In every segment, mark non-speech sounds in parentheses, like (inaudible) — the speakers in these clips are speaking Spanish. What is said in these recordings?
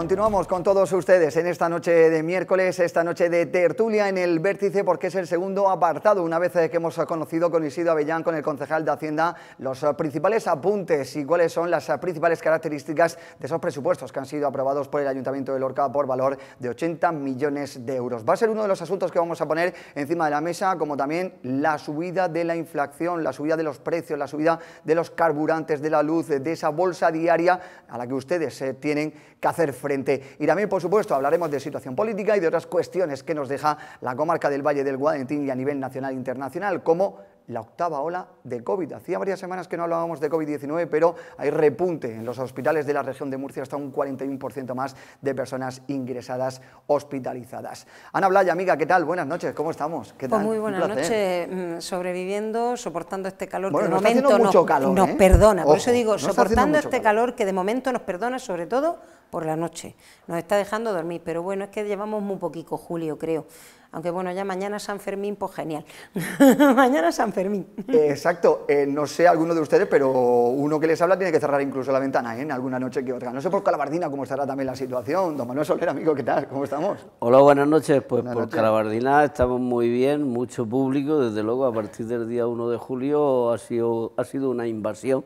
Continuamos con todos ustedes en esta noche de miércoles, esta noche de tertulia en el vértice, porque es el segundo apartado, una vez que hemos conocido con Isidro Avellán, con el concejal de Hacienda, los principales apuntes y cuáles son las principales características de esos presupuestos que han sido aprobados por el Ayuntamiento de Lorca por valor de 80 millones de euros. Va a ser uno de los asuntos que vamos a poner encima de la mesa, como también la subida de la inflación, la subida de los precios, la subida de los carburantes, de la luz, de esa bolsa diaria a la que ustedes eh, tienen que hacer frente y también, por supuesto, hablaremos de situación política y de otras cuestiones que nos deja la comarca del Valle del Guadentín y a nivel nacional e internacional, como la octava ola de COVID. Hacía varias semanas que no hablábamos de COVID-19, pero hay repunte en los hospitales de la región de Murcia, hasta un 41% más de personas ingresadas hospitalizadas. Ana Blaya, amiga, ¿qué tal? Buenas noches, ¿cómo estamos? ¿Qué pues muy buenas noches, mm, sobreviviendo, soportando este calor que de momento nos, nos ¿eh? perdona. por eso digo, soportando este calor que de momento nos perdona, sobre todo por la noche. Nos está dejando dormir, pero bueno, es que llevamos muy poquito julio, creo. Aunque bueno, ya mañana San Fermín, pues genial. (laughs) mañana San Fermín. Eh, exacto. Eh, no sé alguno de ustedes, pero uno que les habla tiene que cerrar incluso la ventana ¿eh? en alguna noche que otra. No sé por Calabardina cómo estará también la situación. Don Manuel Soler, amigo, ¿qué tal? ¿Cómo estamos? Hola, buenas noches. Pues por Calabardina estamos muy bien, mucho público. Desde luego, a partir del día 1 de julio ha sido, ha sido una invasión.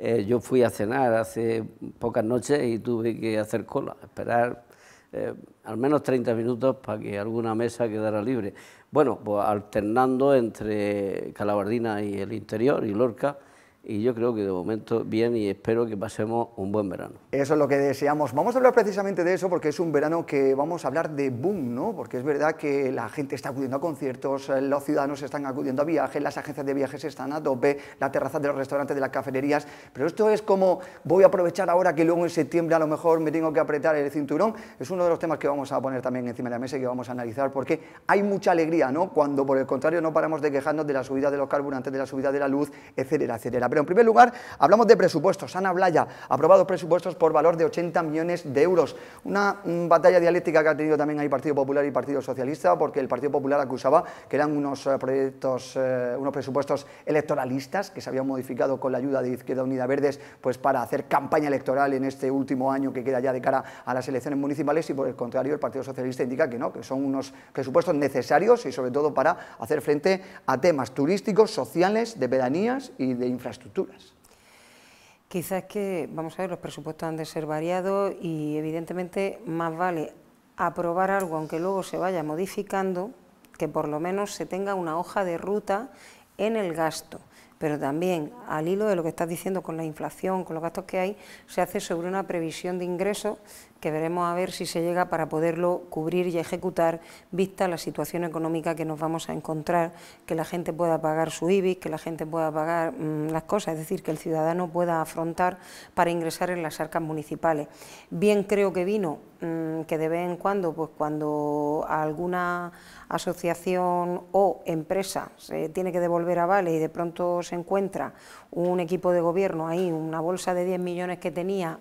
Eh, yo fui a cenar hace pocas noches y tuve que hacer cola, esperar eh, al menos 30 minutos para que alguna mesa quedara libre. Bueno, pues alternando entre Calabardina y el interior y Lorca, y yo creo que de momento bien y espero que pasemos un buen verano. Eso es lo que deseamos. Vamos a hablar precisamente de eso porque es un verano que vamos a hablar de boom, ¿no? Porque es verdad que la gente está acudiendo a conciertos, eh, los ciudadanos están acudiendo a viajes, las agencias de viajes están a tope, la terraza de los restaurantes, de las cafeterías, pero esto es como voy a aprovechar ahora que luego en septiembre a lo mejor me tengo que apretar el cinturón. Es uno de los temas que vamos a poner también encima de la mesa y que vamos a analizar porque hay mucha alegría, ¿no? Cuando por el contrario no paramos de quejarnos de la subida de los carburantes, de la subida de la luz, etcétera, etcétera. Pero en primer lugar, hablamos de presupuestos. Ana Blaya ha aprobado presupuestos por valor de 80 millones de euros. Una mm, batalla dialéctica que ha tenido también ahí Partido Popular y Partido Socialista, porque el Partido Popular acusaba que eran unos eh, proyectos, eh, unos presupuestos electoralistas que se habían modificado con la ayuda de Izquierda Unida Verdes, pues para hacer campaña electoral en este último año que queda ya de cara a las elecciones municipales y por el contrario el Partido Socialista indica que no, que son unos presupuestos necesarios y sobre todo para hacer frente a temas turísticos, sociales, de pedanías y de infraestructura Quizás que, vamos a ver, los presupuestos han de ser variados y evidentemente más vale aprobar algo, aunque luego se vaya modificando, que por lo menos se tenga una hoja de ruta en el gasto. Pero también, al hilo de lo que estás diciendo con la inflación, con los gastos que hay, se hace sobre una previsión de ingresos que veremos a ver si se llega para poderlo cubrir y ejecutar, vista la situación económica que nos vamos a encontrar, que la gente pueda pagar su IBI, que la gente pueda pagar mm, las cosas, es decir, que el ciudadano pueda afrontar para ingresar en las arcas municipales. Bien creo que vino mm, que de vez en cuando, pues cuando alguna asociación o empresa se tiene que devolver a vale y de pronto se encuentra un equipo de gobierno ahí, una bolsa de 10 millones que tenía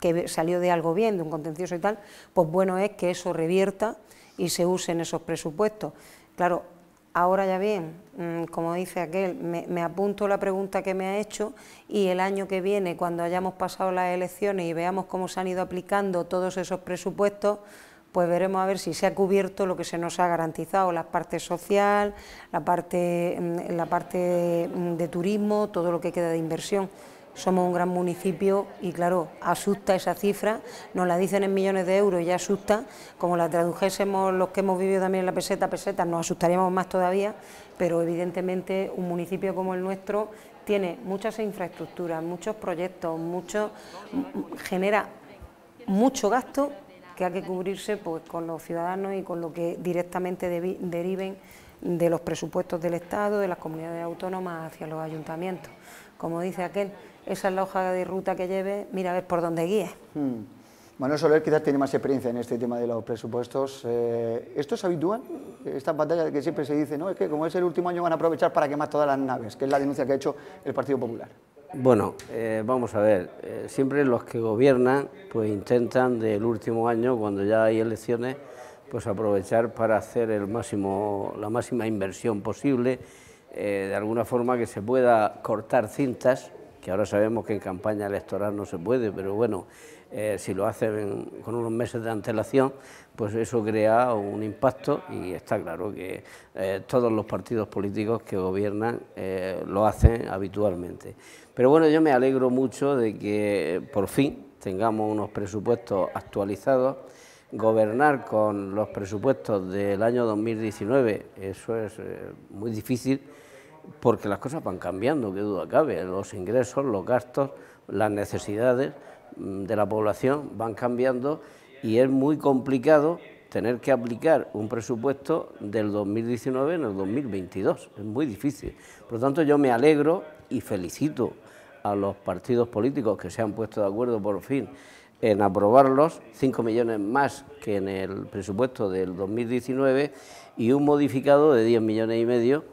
que salió de algo bien, de un contencioso y tal, pues bueno es que eso revierta y se usen esos presupuestos. Claro, ahora ya bien, mm, como dice aquel, me, apunto la pregunta que me ha hecho y el año que viene, cuando hayamos pasado las elecciones y veamos cómo se han ido aplicando todos esos presupuestos, pues veremos a ver si se ha cubierto lo que se nos ha garantizado, la parte social, la parte, mm, la parte mm, de turismo, todo lo que queda de inversión somos un gran municipio y claro, asusta esa cifra, nos la dicen en millones de euros y asusta, como la tradujésemos los que hemos vivido también en la peseta, peseta, nos asustaríamos más todavía, pero evidentemente un municipio como el nuestro tiene muchas infraestructuras, muchos proyectos, mucho, genera mucho gasto que hay que cubrirse pues, con los ciudadanos y con lo que directamente deriven de los presupuestos del Estado, de las comunidades autónomas hacia los ayuntamientos. Como dice aquel, esa es la hoja de ruta que lleve, mira a ver por dónde guíe. bueno hmm. Manuel Soler quizás tiene más experiencia en este tema de los presupuestos. ...¿estos eh, ¿Esto es habitual? Esta batalla que siempre se dice, no, es que como es el último año van a aprovechar para quemar todas las naves, que es la denuncia que ha hecho el Partido Popular. Bueno, eh, vamos a ver, eh, siempre los que gobiernan pues intentan del último año, cuando ya hay elecciones, pues aprovechar para hacer el máximo, la máxima inversión posible, de alguna forma que se pueda cortar cintas que ahora sabemos que en campaña electoral no se puede, pero bueno, eh, si lo hacen con unos meses de antelación, pues eso crea un impacto y está claro que eh, todos los partidos políticos que gobiernan eh, lo hacen habitualmente. Pero bueno, yo me alegro mucho de que por fin tengamos unos presupuestos actualizados gobernar con los presupuestos del año 2019, eso es muy difícil porque las cosas van cambiando, que duda cabe, los ingresos, los gastos, las necesidades mm, de la población van cambiando y es muy complicado tener que aplicar un presupuesto del 2019 en el 2022, es muy difícil. Por lo tanto, yo me alegro y felicito a los partidos políticos que se han puesto de acuerdo por fin en aprobarlos, 5 millones más que en el presupuesto del 2019 y un modificado de 10 millones y medio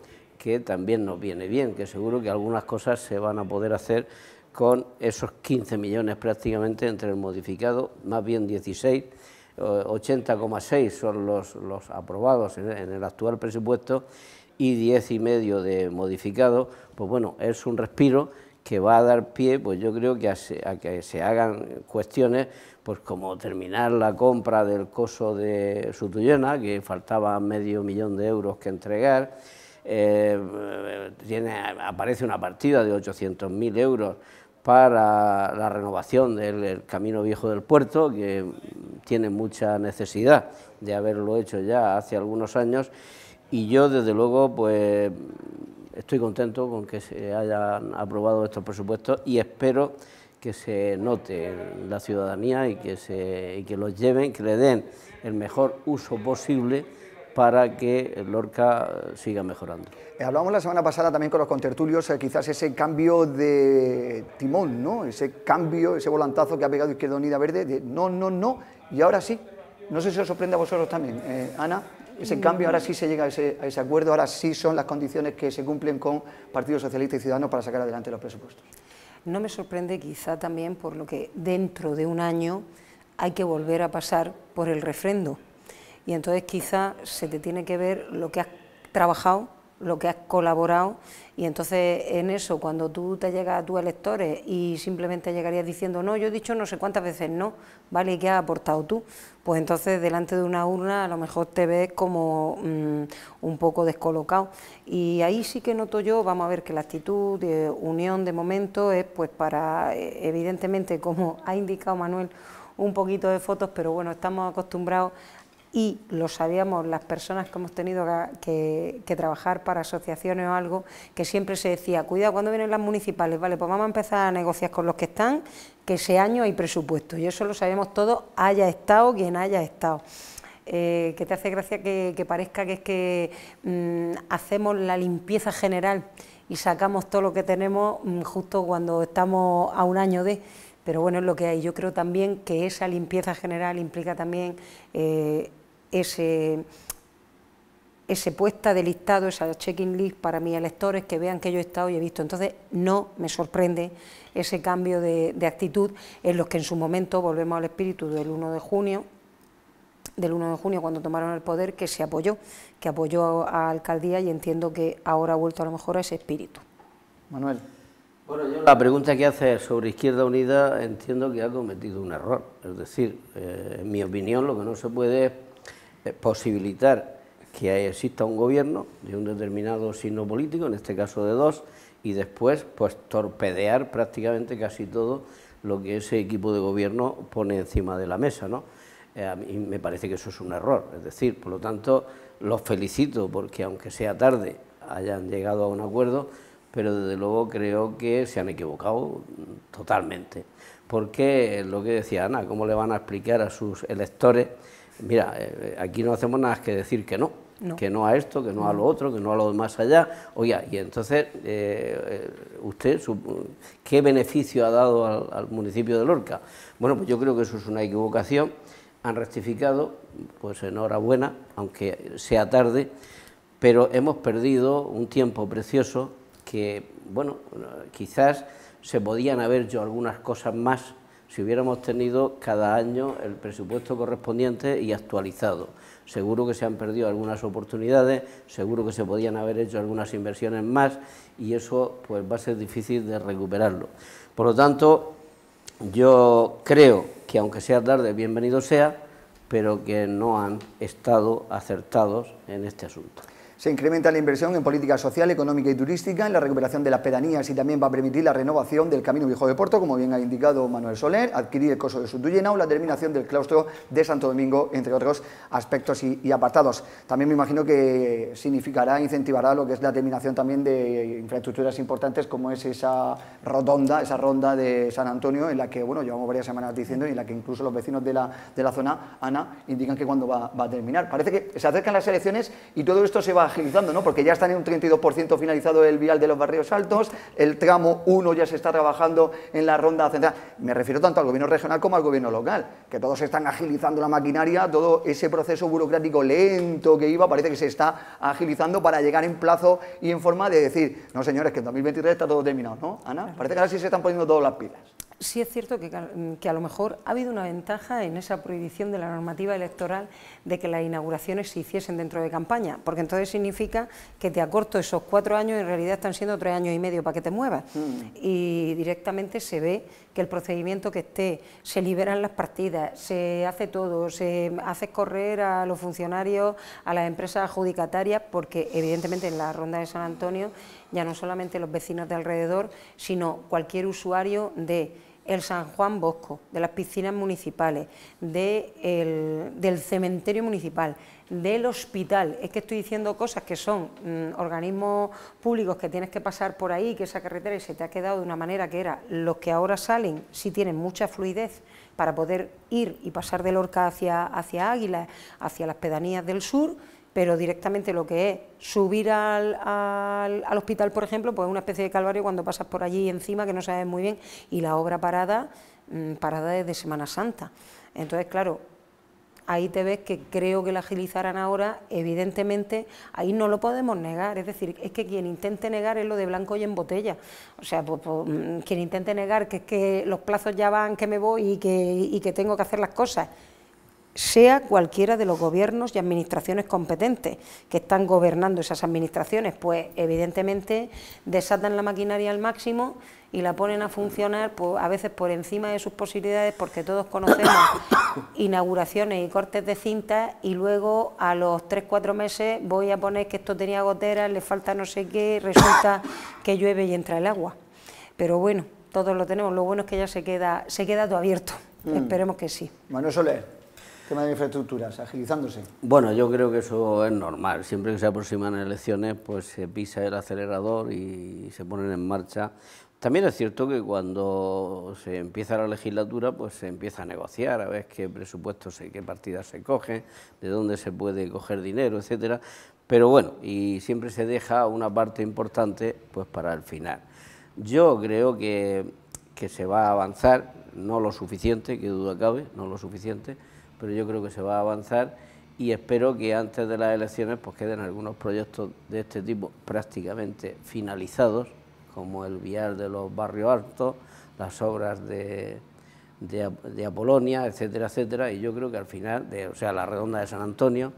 que también nos viene bien, que seguro que algunas cosas se van a poder hacer con esos 15 millones prácticamente entre el modificado, más bien 16, 80,6 son los, los aprobados en, el actual presupuesto y 10 y medio de modificado, pues bueno, es un respiro que va a dar pie, pues yo creo que a, que se hagan cuestiones, pues como terminar la compra del coso de Sutuyena, que faltaba medio millón de euros que entregar, eh, aparece una partida de 800.000 euros para la renovación del camino viejo del puerto, que tiene mucha necesidad de haberlo hecho ya hace algunos años, y yo desde luego pues estoy contento con que se hayan aprobado estos presupuestos y espero que se note en la ciudadanía y que, se, y que los lleven, que le den el mejor uso posible para que Lorca eh, siga mejorando. Eh, Hablamos la semana pasada también con los contertulios, eh, quizás ese cambio de timón, ¿no? Ese cambio, ese volantazo que ha pegado Izquierda Unida Verde, de no, no, no, y ahora sí. No sé si os sorprende a vosotros también, Ana, ese cambio, ahora sí se llega a ese, a ese, acuerdo, ahora sí son las condiciones que se cumplen con Partido Socialista y Ciudadanos para sacar adelante los presupuestos. No me sorprende quizá también por lo que dentro de un año hay que volver a pasar por el refrendo y entonces quizás se te tiene que ver lo que has trabajado, lo que has colaborado y entonces en eso cuando tú te llegas a tus electores y simplemente llegarías diciendo no, yo he dicho no sé cuántas veces no, vale, ¿y qué has aportado tú? Pues entonces delante de una urna a lo mejor te ves como mm, un poco descolocado y ahí sí que noto yo, vamos a ver que la actitud de unión de momento es pues para, eh, evidentemente como ha indicado Manuel, un poquito de fotos, pero bueno, estamos acostumbrados y lo sabíamos las personas que hemos tenido que, trabajar para asociaciones o algo, que siempre se decía, cuidado, cuando vienen las municipales? Vale, pues vamos a empezar a negociar con los que están, que ese año hay presupuesto, y eso lo sabemos todos, haya estado quien haya estado. Eh, que te hace gracia que, parezca que es que mm, hacemos la limpieza general y sacamos todo lo que tenemos mm, justo cuando estamos a un año de pero bueno, es lo que hay. Yo creo también que esa limpieza general implica también eh, ese, ese puesta de listado, esa checking list para mis electores que vean que yo he estado y he visto. Entonces, no me sorprende ese cambio de, actitud en los que en su momento volvemos al espíritu del 1 de junio, del 1 de junio cuando tomaron el poder, que se apoyó, que apoyó a, alcaldía y entiendo que ahora ha vuelto a lo mejor a ese espíritu. Manuel. Bueno, yo la pregunta que hace sobre Izquierda Unida entiendo que ha cometido un error. Es decir, eh, en mi opinión, lo que no se puede es eh, posibilitar que exista un gobierno de un determinado signo político, en este caso de dos, y después pues torpedear prácticamente casi todo lo que ese equipo de gobierno pone encima de la mesa, ¿no? Eh, a mí me parece que eso es un error, es decir, por lo tanto los felicito porque aunque sea tarde hayan llegado a un acuerdo, pero desde luego creo que se han equivocado totalmente, porque eh, lo que decía Ana, ¿cómo le van a explicar a sus electores mira, eh, eh, aquí no hacemos nada que decir que no, que no a esto, que no a lo otro, que no a lo más allá. Oiga, y entonces, eh, ¿usted qué beneficio ha dado al, al, municipio de Lorca? Bueno, pues yo creo que eso es una equivocación. Han rectificado, pues enhorabuena, aunque sea tarde, pero hemos perdido un tiempo precioso que, bueno, quizás se podían haber hecho algunas cosas más si hubiéramos tenido cada año el presupuesto correspondiente y actualizado. Seguro que se han perdido algunas oportunidades, seguro que se podían haber hecho algunas inversiones más y eso pues va a ser difícil de recuperarlo. Por lo tanto, yo creo que aunque sea tarde, bienvenido sea, pero que no han estado acertados en este asunto. Se incrementa la inversión en política social, económica y turística, en la recuperación de las pedanías y también va a permitir la renovación del Camino Viejo de Porto, como bien ha indicado Manuel Soler, adquirir el coso de Sutuyena la terminación del claustro de Santo Domingo, entre otros aspectos y, apartados. También me imagino que significará, incentivará lo que es la terminación también de infraestructuras importantes como es esa rotonda, esa ronda de San Antonio, en la que bueno, llevamos varias semanas diciendo y en la que incluso los vecinos de la, zona, ANA, indican que cuándo va, va a terminar. Parece que se acercan las elecciones y todo esto se va agilizando, ¿no? porque ya están en un 32% finalizado el vial de los barrios altos, el tramo 1 ya se está trabajando en la ronda central. Me refiero tanto al gobierno regional como al gobierno local, que todos están agilizando la maquinaria, todo ese proceso burocrático lento que iba parece que se está agilizando para llegar en plazo y en forma de decir, no señores, que en 2023 está todo terminado, ¿no? Ana, parece que ahora sí se están poniendo todas las pilas sí es cierto mm, que, a lo mejor ha habido una ventaja en esa prohibición de la normativa electoral de que las inauguraciones se hiciesen dentro de campaña, porque entonces significa que te acorto esos cuatro años y en realidad están siendo tres años y medio para que te muevas. Mm. Y directamente se ve que el procedimiento que esté, se liberan las partidas, se hace todo, se hace correr a los funcionarios, a las empresas adjudicatarias, porque evidentemente en la ronda de San Antonio ya no solamente los vecinos de alrededor, sino cualquier usuario de el San Juan Bosco, de las piscinas municipales, el, del cementerio municipal, del hospital. Es que estoy diciendo cosas que son mm, organismos públicos que tienes que pasar por ahí, que esa carretera y se te ha quedado de una manera que era los que ahora salen, si tienen mucha fluidez para poder ir y pasar de Lorca hacia, hacia Águila, hacia las pedanías del sur, pero directamente lo que es subir al, hospital, por ejemplo, pues es una especie de calvario cuando pasas por allí encima que no sabes muy bien, y la obra parada, mm, parada desde Semana Santa. Entonces, claro, ahí te ves que creo que la agilizarán ahora, evidentemente ahí no lo podemos negar, es decir, es que quien intente negar es lo de blanco y en botella, o sea, pues, pues, mm, quien intente negar que que los plazos ya van, que me voy y que, y que tengo que hacer las cosas, sea cualquiera de los gobiernos y administraciones competentes que están gobernando esas administraciones, pues evidentemente desatan la maquinaria al máximo y la ponen a funcionar pues, a veces por encima de sus posibilidades porque todos conocemos (coughs) inauguraciones y cortes de cinta y luego a los tres, cuatro meses voy a poner que esto tenía goteras, le falta no sé qué, resulta que llueve y entra el agua. Pero bueno, todos lo tenemos, lo bueno es que ya se queda, se queda todo abierto, mm. esperemos que sí. Manuel Soler de infraestructuras, agilizándose. Bueno, yo creo que eso es normal. Siempre que se aproximan elecciones, pues se pisa el acelerador y se ponen en marcha. También es cierto que cuando se empieza la legislatura, pues se empieza a negociar, a ver qué presupuestos, qué partidas se cogen, de dónde se puede coger dinero, etcétera. Pero bueno, y siempre se deja una parte importante, pues para el final. Yo creo que, que se va a avanzar, no lo suficiente, que duda cabe, no lo suficiente, pero yo creo que se va a avanzar y espero que antes de las elecciones pues queden algunos proyectos de este tipo prácticamente finalizados, como el vial de los barrios altos, las obras de, de, Apolonia, etcétera, etcétera, y yo creo que al final, o sea, la redonda de San Antonio,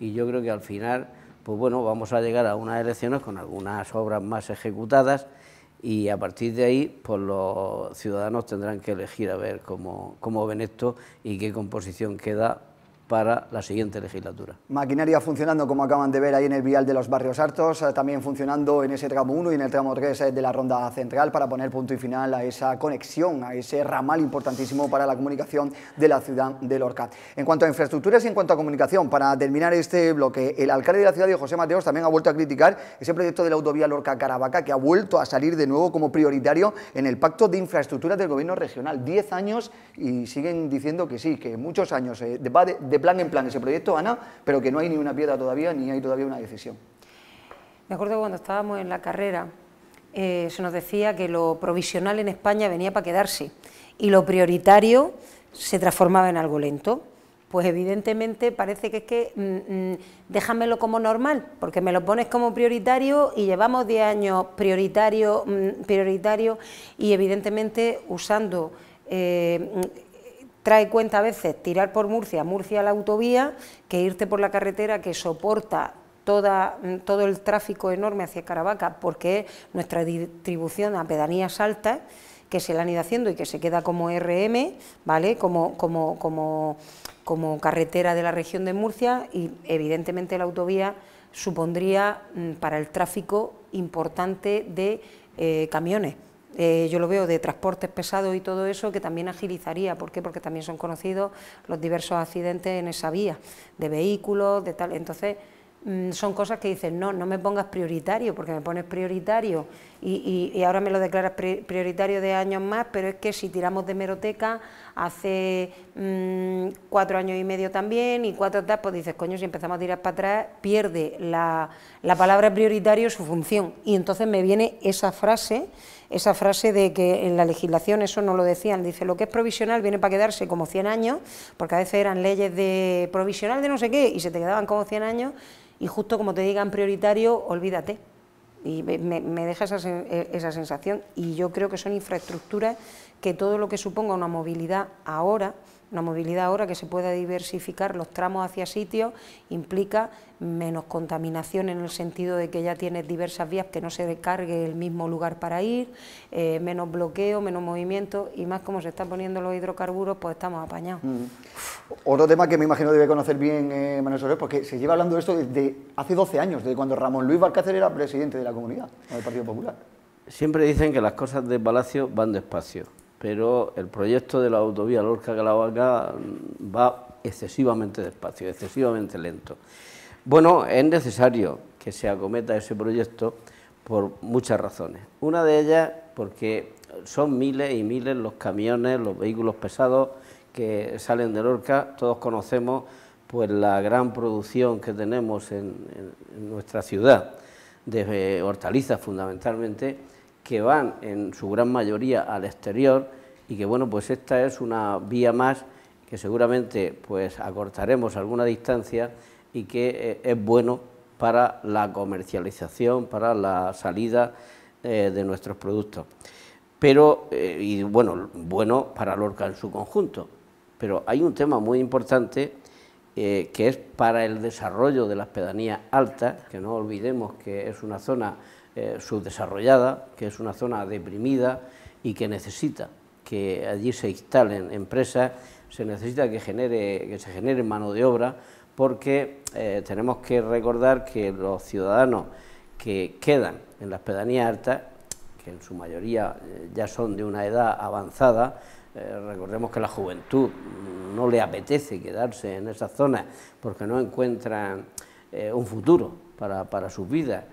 y yo creo que al final, pues bueno, vamos a llegar a unas elecciones con algunas obras más ejecutadas y a partir de ahí pues los ciudadanos tendrán que elegir a ver cómo, cómo ven esto y qué composición queda para la siguiente legislatura. Maquinaria funcionando, como acaban de ver ahí en el vial de los barrios hartos, eh, también funcionando en ese tramo 1 y en el tramo 3 eh, de la ronda central para poner punto y final a esa conexión, a ese ramal importantísimo para la comunicación de la ciudad de Lorca. En cuanto a infraestructuras y en cuanto a comunicación, para terminar este bloque, el alcalde de la ciudad, de José Mateos, también ha vuelto a criticar ese proyecto de la autovía Lorca-Caravaca que ha vuelto a salir de nuevo como prioritario en el pacto de infraestructuras del gobierno regional. Diez años y siguen diciendo que sí, que muchos años eh, de, de plan en plan ese proyecto, Ana, pero que no hay ni una piedra todavía, ni hay todavía una decisión. Me acuerdo cuando estábamos en la carrera, eh, se nos decía que lo provisional en España venía para quedarse y lo prioritario se transformaba en algo lento. Pues evidentemente parece que es que mm, mm, déjamelo como normal, porque me lo pones como prioritario y llevamos 10 años prioritario, mm, prioritario y evidentemente usando eh, trae cuenta a veces tirar por Murcia, Murcia la autovía, que irte por la carretera que soporta toda, mm, todo el tráfico enorme hacia Caravaca, porque es nuestra distribución a pedanías altas, que se la han ido haciendo y que se queda como RM, ¿vale? Como, como, como, como carretera de la región de Murcia y evidentemente la autovía supondría mm, para el tráfico importante de eh, camiones. Eh, yo lo veo de transportes pesados y todo eso, que también agilizaría. ¿Por qué? Porque también son conocidos los diversos accidentes en esa vía, de vehículos, de tal. Entonces, mm, son cosas que dicen, no, no me pongas prioritario, porque me pones prioritario y, ahora me lo declaras prioritario de años más, pero es que si tiramos de meroteca hace mm, cuatro años y medio también y cuatro tal, pues dices, coño, si empezamos a tirar para atrás, pierde la, la palabra prioritario su función. Y entonces me viene esa frase esa frase de que en la legislación eso no lo decían, dice lo que es provisional viene para quedarse como 100 años, porque a veces eran leyes de provisional de no sé qué y se te quedaban como 100 años y justo como te digan prioritario, olvídate. Y me, deja esa, eh, esa sensación y yo creo que son infraestructuras que todo lo que suponga una movilidad ahora una movilidad ahora que se pueda diversificar los tramos hacia sitios implica menos contaminación en el sentido de que ya tienes diversas vías que no se descargue el mismo lugar para ir, eh, menos bloqueo, menos movimiento y más como se están poniendo los hidrocarburos, pues estamos apañados. Mm. Otro tema que me imagino debe conocer bien eh, Manuel Soler, porque se lleva hablando de esto desde hace 12 años, desde cuando Ramón Luis Balcácer era presidente de la comunidad, del Partido Popular. Siempre dicen que las cosas de Palacio van despacio pero el proyecto de la autovía lorca calabaca mm, va excesivamente despacio, excesivamente lento. Bueno, es necesario que se acometa ese proyecto por muchas razones. Una de ellas porque son miles y miles los camiones, los vehículos pesados que salen de Lorca. Todos conocemos pues la gran producción que tenemos en nuestra ciudad de hortalizas fundamentalmente que van en su gran mayoría al exterior y que bueno, pues esta es una vía más que seguramente pues acortaremos alguna distancia y que eh, es bueno para la comercialización, para la salida eh, de nuestros productos. Pero, eh, y bueno, bueno para Lorca en su conjunto, pero hay un tema muy importante que es para el desarrollo de las pedanías altas, que no olvidemos que es una zona eh, subdesarrollada, que es una zona deprimida y que necesita que allí se instalen empresas, se necesita que, genere, que se genere mano de obra, porque eh, tenemos que recordar que los ciudadanos que quedan en las pedanías altas, que en su mayoría eh, ya son de una edad avanzada, recordemos que la juventud no le apetece quedarse en esas zonas porque no encuentran un futuro para, para sus vidas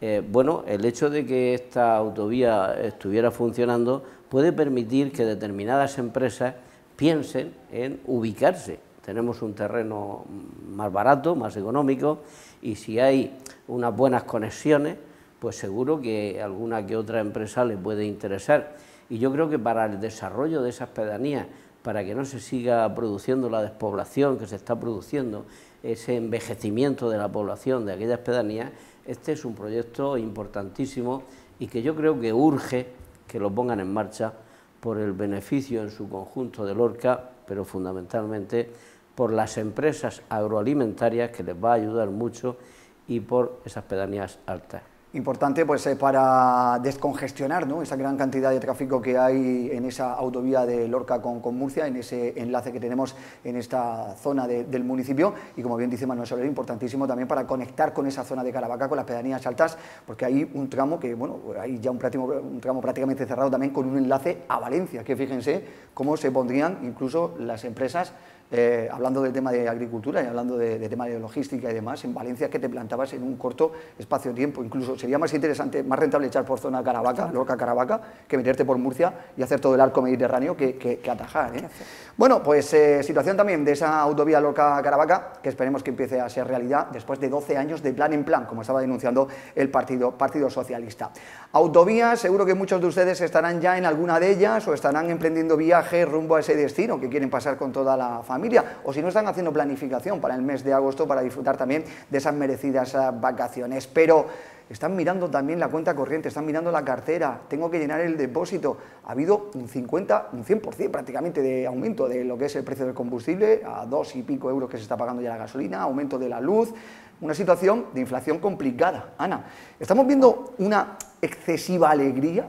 eh, bueno, el hecho de que esta autovía estuviera funcionando puede permitir que determinadas empresas piensen en ubicarse. Tenemos un terreno más barato, más económico, y si hay unas buenas conexiones, pues seguro que alguna que otra empresa le puede interesar. Y yo creo que para el desarrollo de esas pedanías, para que no se siga produciendo la despoblación que se está produciendo, ese envejecimiento de la población de aquellas pedanías, este es un proyecto importantísimo y que yo creo que urge que lo pongan en marcha por el beneficio en su conjunto de Lorca, pero fundamentalmente por las empresas agroalimentarias que les va a ayudar mucho y por esas pedanías altas importante pues, para descongestionar esa gran cantidad de tráfico que hay en esa autovía de Lorca con, con Murcia, en ese enlace que tenemos en esta zona del municipio y como bien dice Manuel Soler, importantísimo también para conectar con esa zona de Caravaca, con las pedanías altas, porque hay un tramo que, bueno, hay ya un, un tramo prácticamente cerrado también con un enlace a Valencia, que fíjense cómo se pondrían incluso las empresas eh, hablando del tema de agricultura y hablando de, tema de logística y demás, en Valencia que te plantabas en un corto espacio de tiempo. Incluso sería más interesante, más rentable echar por zona Caravaca, Lorca Caravaca, que meterte por Murcia y hacer todo el arco mediterráneo que, atajar. ¿eh? Bueno, pues eh, situación también de esa autovía Lorca Caravaca, que esperemos que empiece a ser realidad después de 12 años de plan en plan, como estaba denunciando el Partido, partido Socialista. Autovías, seguro que muchos de ustedes estarán ya en alguna de ellas o estarán emprendiendo viajes rumbo a ese destino que quieren pasar con toda la familia o si no están haciendo planificación para el mes de agosto para disfrutar también de esas merecidas ah, vacaciones. Pero están mirando también la cuenta corriente, están mirando la cartera, tengo que llenar el depósito. Ha habido un 50, un 100% prácticamente de aumento de lo que es el precio del combustible, a dos y pico euros que se está pagando ya la gasolina, aumento de la luz, una situación de inflación complicada. Ana, estamos viendo una excesiva alegría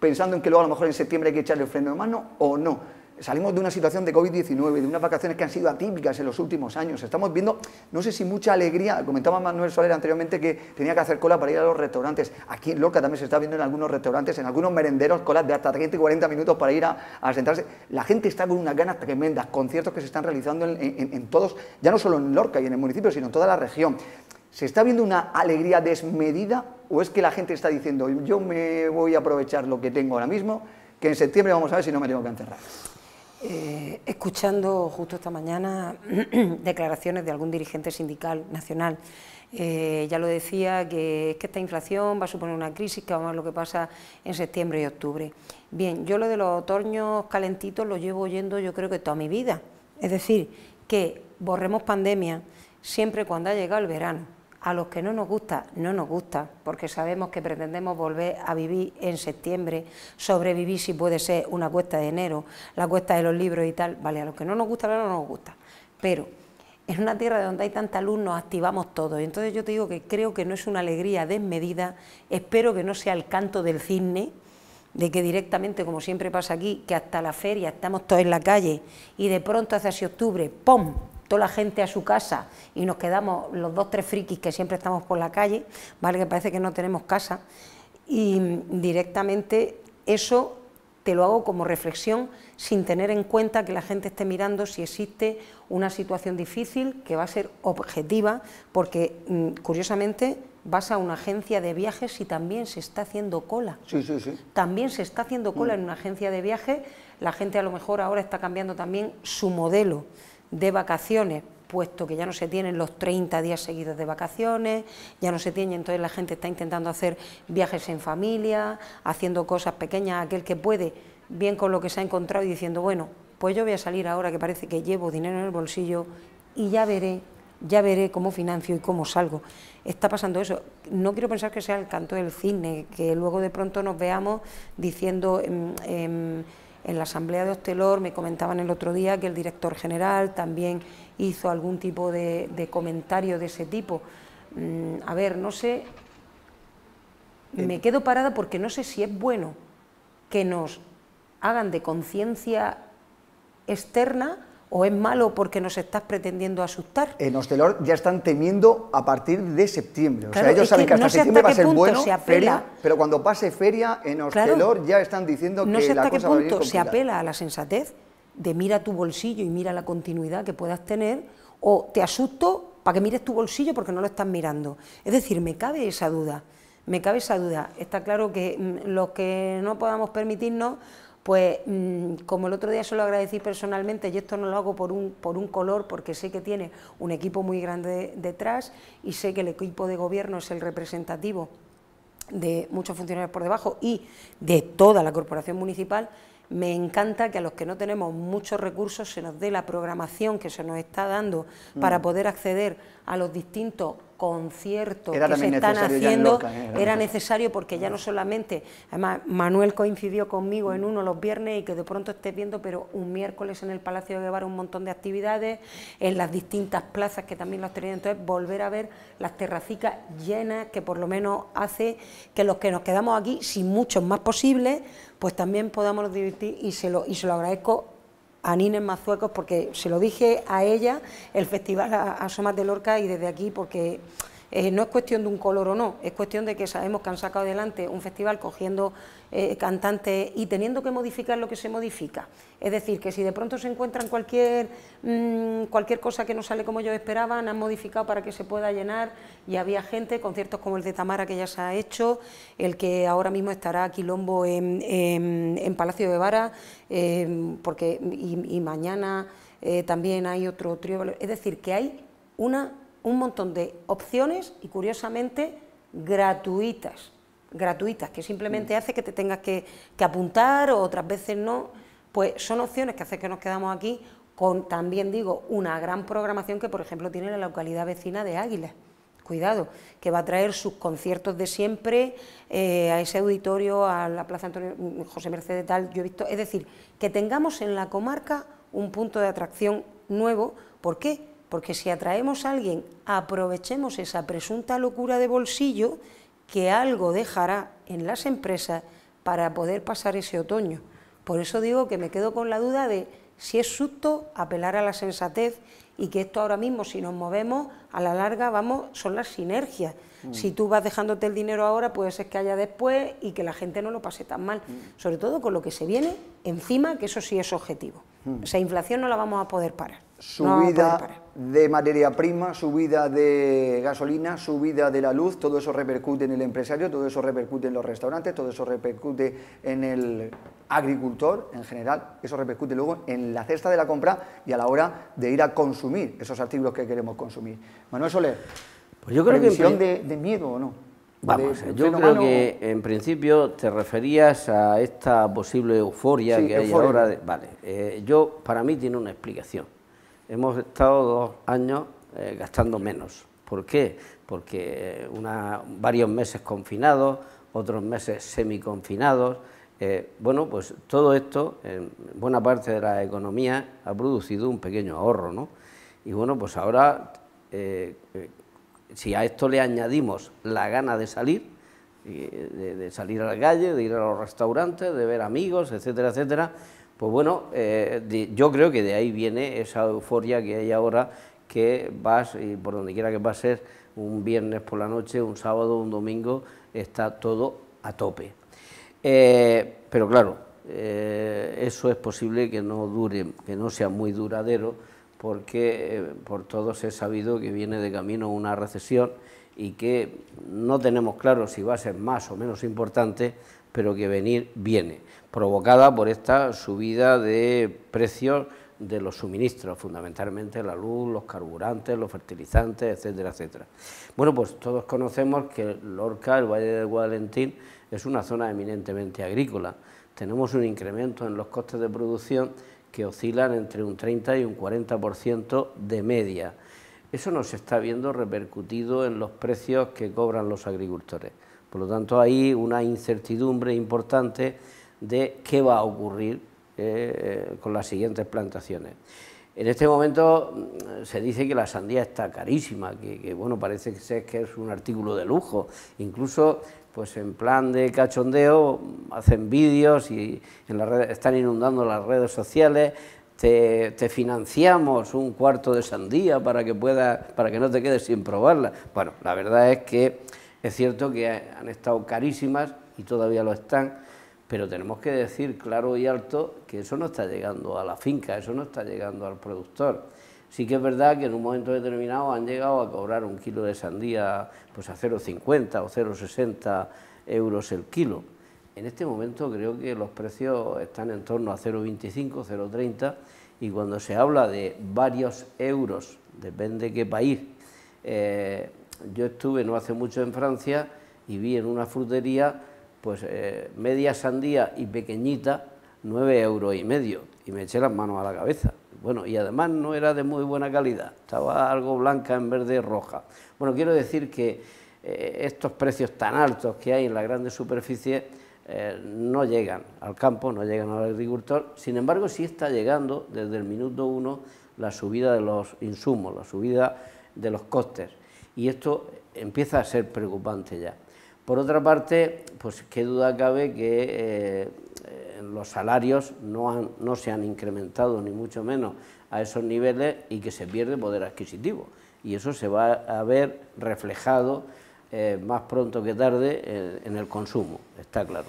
pensando en que luego a lo mejor en septiembre hay que echarle el freno de mano o no. Salimos de una situación de COVID-19, de unas vacaciones que han sido atípicas en los últimos años. Estamos viendo, no sé si mucha alegría, comentaba Manuel Soler anteriormente que tenía que hacer cola para ir a los restaurantes. Aquí en Lorca también se está viendo en algunos restaurantes, en algunos merenderos, colas de hasta 30 y 40 minutos para ir a, sentarse. La gente está con unas ganas tremendas, conciertos que se están realizando en todos, ya no solo en Lorca y en el municipio, sino en toda la región. ¿Se está viendo una alegría desmedida o es que la gente está diciendo yo me voy a aprovechar lo que tengo ahora mismo, que en septiembre vamos a ver si no me tengo que encerrar? Eh, escuchando justo esta mañana (clears throat) declaraciones de algún dirigente sindical nacional. Eh, ya lo decía, que, que esta inflación va a suponer una crisis, que vamos a ver lo que pasa en septiembre y octubre. Bien, yo lo de los otoños calentitos lo llevo oyendo yo creo que toda mi vida. Es decir, que borremos pandemia siempre cuando ha llegado el verano a los que no nos gusta, no nos gusta, porque sabemos que pretendemos volver a vivir en septiembre, sobrevivir si puede ser una cuesta de enero, la cuesta de los libros y tal. Vale, a los que no nos gusta, no nos gusta. Pero en una tierra donde hay tanta luz nos activamos todos. Entonces yo te digo que creo que no es una alegría desmedida, espero que no sea el canto del cisne, de que directamente, como siempre pasa aquí, que hasta la feria estamos todos en la calle y de pronto hace así octubre, ¡pum!, toda la gente a su casa y nos quedamos los dos, tres frikis que siempre estamos por la calle, ¿vale? Que parece que no tenemos casa, y directamente eso te lo hago como reflexión sin tener en cuenta que la gente esté mirando si existe una situación difícil que va a ser objetiva, porque mm, curiosamente vas a una agencia de viajes y también se está haciendo cola. Sí, sí, sí. También se está haciendo cola mm. en una agencia de viajes. La gente a lo mejor ahora está cambiando también su modelo de vacaciones, puesto que ya no se tienen los 30 días seguidos de vacaciones, ya no se tienen, entonces la gente está intentando hacer viajes en familia, haciendo cosas pequeñas, aquel que puede, bien con lo que se ha encontrado y diciendo, bueno, pues yo voy a salir ahora que parece que llevo dinero en el bolsillo y ya veré, ya veré cómo financio y cómo salgo. Está pasando eso. No quiero pensar que sea el canto del cine, que luego de pronto nos veamos diciendo... Em, em, en la asamblea de Hostelor me comentaban el otro día que el director general también hizo algún tipo de, comentario de ese tipo. Mm, a ver, no sé, eh. me quedo parada porque no sé si es bueno que nos hagan de conciencia externa o es malo porque nos estás pretendiendo asustar. En Hostelor ya están temiendo a partir de septiembre. o sea, ellos saben que, hasta septiembre va a ser bueno, pero cuando pase feria en Hostelor ya están diciendo que no sé hasta qué punto se apela a la sensatez de mira tu bolsillo y mira la continuidad que puedas tener o te asusto para que mires tu bolsillo porque no lo estás mirando. Es decir, me cabe esa duda. Me cabe esa duda. Está claro que mm, los que no podamos permitirnos pues mm, como el otro día se lo agradecí personalmente, yo esto no lo hago por un, por un color, porque sé que tiene un equipo muy grande detrás y sé que el equipo de gobierno es el representativo de muchos funcionarios por debajo y de toda la corporación municipal, me encanta que a los que no tenemos muchos recursos se nos dé la programación que se nos está dando mm. para poder acceder a los distintos conciertos que se están haciendo era, necesario porque ya no solamente, además Manuel coincidió conmigo en uno los viernes y que de pronto esté viendo, pero un miércoles en el Palacio de Guevara un montón de actividades, en las distintas plazas que también los tenían, entonces volver a ver las terracicas llenas que por lo menos hace que los que nos quedamos aquí, sin muchos más posibles, pues también podamos divertir y se lo, y se lo agradezco a Nines Mazuecos, porque se lo dije a ella, el festival a, Somas de Lorca y desde aquí, porque eh, no es cuestión de un color o no, es cuestión de que sabemos que han sacado adelante un festival cogiendo eh, cantantes y teniendo que modificar lo que se modifica. Es decir, que si de pronto se encuentran cualquier, mm, cualquier cosa que no sale como yo esperaban, han modificado para que se pueda llenar y había gente, conciertos como el de Tamara que ya se ha hecho, el que ahora mismo estará a Quilombo en, Palacio de Vara, em, porque, y mañana eh, también hay otro trío. Es decir, que hay una un montón de opciones y curiosamente gratuitas, gratuitas, que simplemente mm. hace que te tengas que, apuntar o otras veces no, pues son opciones que hacen que nos quedamos aquí con también digo una gran programación que por ejemplo tiene la localidad vecina de Águila. Cuidado, que va a traer sus conciertos de siempre eh, a ese auditorio, a la Plaza Antonio mm, José Mercedes tal, yo he visto, es decir, que tengamos en la comarca un punto de atracción nuevo, ¿por qué? Porque si atraemos a alguien, aprovechemos esa presunta locura de bolsillo que algo dejará en las empresas para poder pasar ese otoño. Por eso digo que me quedo con la duda de si es susto apelar a la sensatez y que esto ahora mismo, si nos movemos, a la larga vamos, son las sinergias. Mm. Si tú vas dejándote el dinero ahora, puede ser que haya después y que la gente no lo pase tan mal. Mm. Sobre todo con lo que se viene encima, que eso sí es objetivo. O mm. Esa inflación no la vamos a poder parar subida de materia prima, subida de gasolina, subida de la luz, todo eso repercute en el empresario, todo eso repercute en los restaurantes, todo eso repercute en el agricultor en general, eso repercute luego en la cesta de la compra y a la hora de ir a consumir esos artículos que queremos consumir. Manuel Soler, pues yo creo de, miedo o no. yo creo que en principio te referías a esta posible euforia que hay ahora. vale, eh, yo para mí tiene una explicación hemos estado dos años eh, gastando menos. ¿Por qué? Porque eh, una, varios meses confinados, otros meses semiconfinados. Eh, bueno, pues todo esto, en buena parte de la economía, ha producido un pequeño ahorro, ¿no? Y bueno, pues ahora, eh, si a esto le añadimos la gana de salir, de, de salir a la calle, de ir a los restaurantes, de ver amigos, etcétera, etcétera, pues bueno, eh, yo creo que de ahí viene esa euforia que hay ahora, que vas, y por donde quiera que ser un viernes por la noche, un sábado, un domingo, está todo a tope. Eh, pero claro, eh, eso es posible que no dure, que no sea muy duradero, porque por todos es sabido que viene de camino una recesión y que no tenemos claro si va a ser más o menos importante, pero que venir viene provocada por esta subida de precios de los suministros, fundamentalmente la luz, los carburantes, los fertilizantes, etcétera, etcétera. Bueno, pues todos conocemos que Lorca, el Valle del Guadalentín, es una zona eminentemente agrícola. Tenemos un incremento en los costes de producción que oscilan entre un 30 y un 40% de media. Eso nos está viendo repercutido en los precios que cobran los agricultores. Por lo tanto, hay una incertidumbre importante de qué va a ocurrir eh, eh, con las siguientes plantaciones. En este momento mm, se dice que la sandía está carísima, que, bueno, parece que es un artículo de lujo. Incluso, pues en plan de cachondeo, hacen vídeos y en la están inundando las redes sociales. Te, financiamos un cuarto de sandía para que pueda, para que no te quedes sin probarla. Bueno, la verdad es que es cierto que han estado carísimas y todavía lo están pero tenemos que decir claro y alto que eso no está llegando a la finca, eso no está llegando al productor. Sí que es verdad que en un momento determinado han llegado a cobrar un kilo de sandía pues a 0,50 o 0,60 euros el kilo. En este momento creo que los precios están en torno a 0,25, 0,30 y cuando se habla de varios euros, depende de qué país. Eh, yo estuve no hace mucho en Francia y vi en una frutería pues eh, media sandía y pequeñita, nueve euros y medio. Y me eché las manos a la cabeza. Bueno, y además no era de muy buena calidad, estaba algo blanca en verde roja. Bueno, quiero decir que eh, estos precios tan altos que hay en la gran superficie eh, no llegan al campo, no llegan al agricultor. Sin embargo, sí está llegando desde el minuto uno la subida de los insumos, la subida de los costes. Y esto empieza a ser preocupante ya. Por otra parte, pues qué duda cabe que eh, eh, los salarios no, se han incrementado, ni mucho menos, a esos niveles y que se pierde poder adquisitivo. Y eso se va a ver reflejado eh, más pronto que tarde en el consumo, está claro.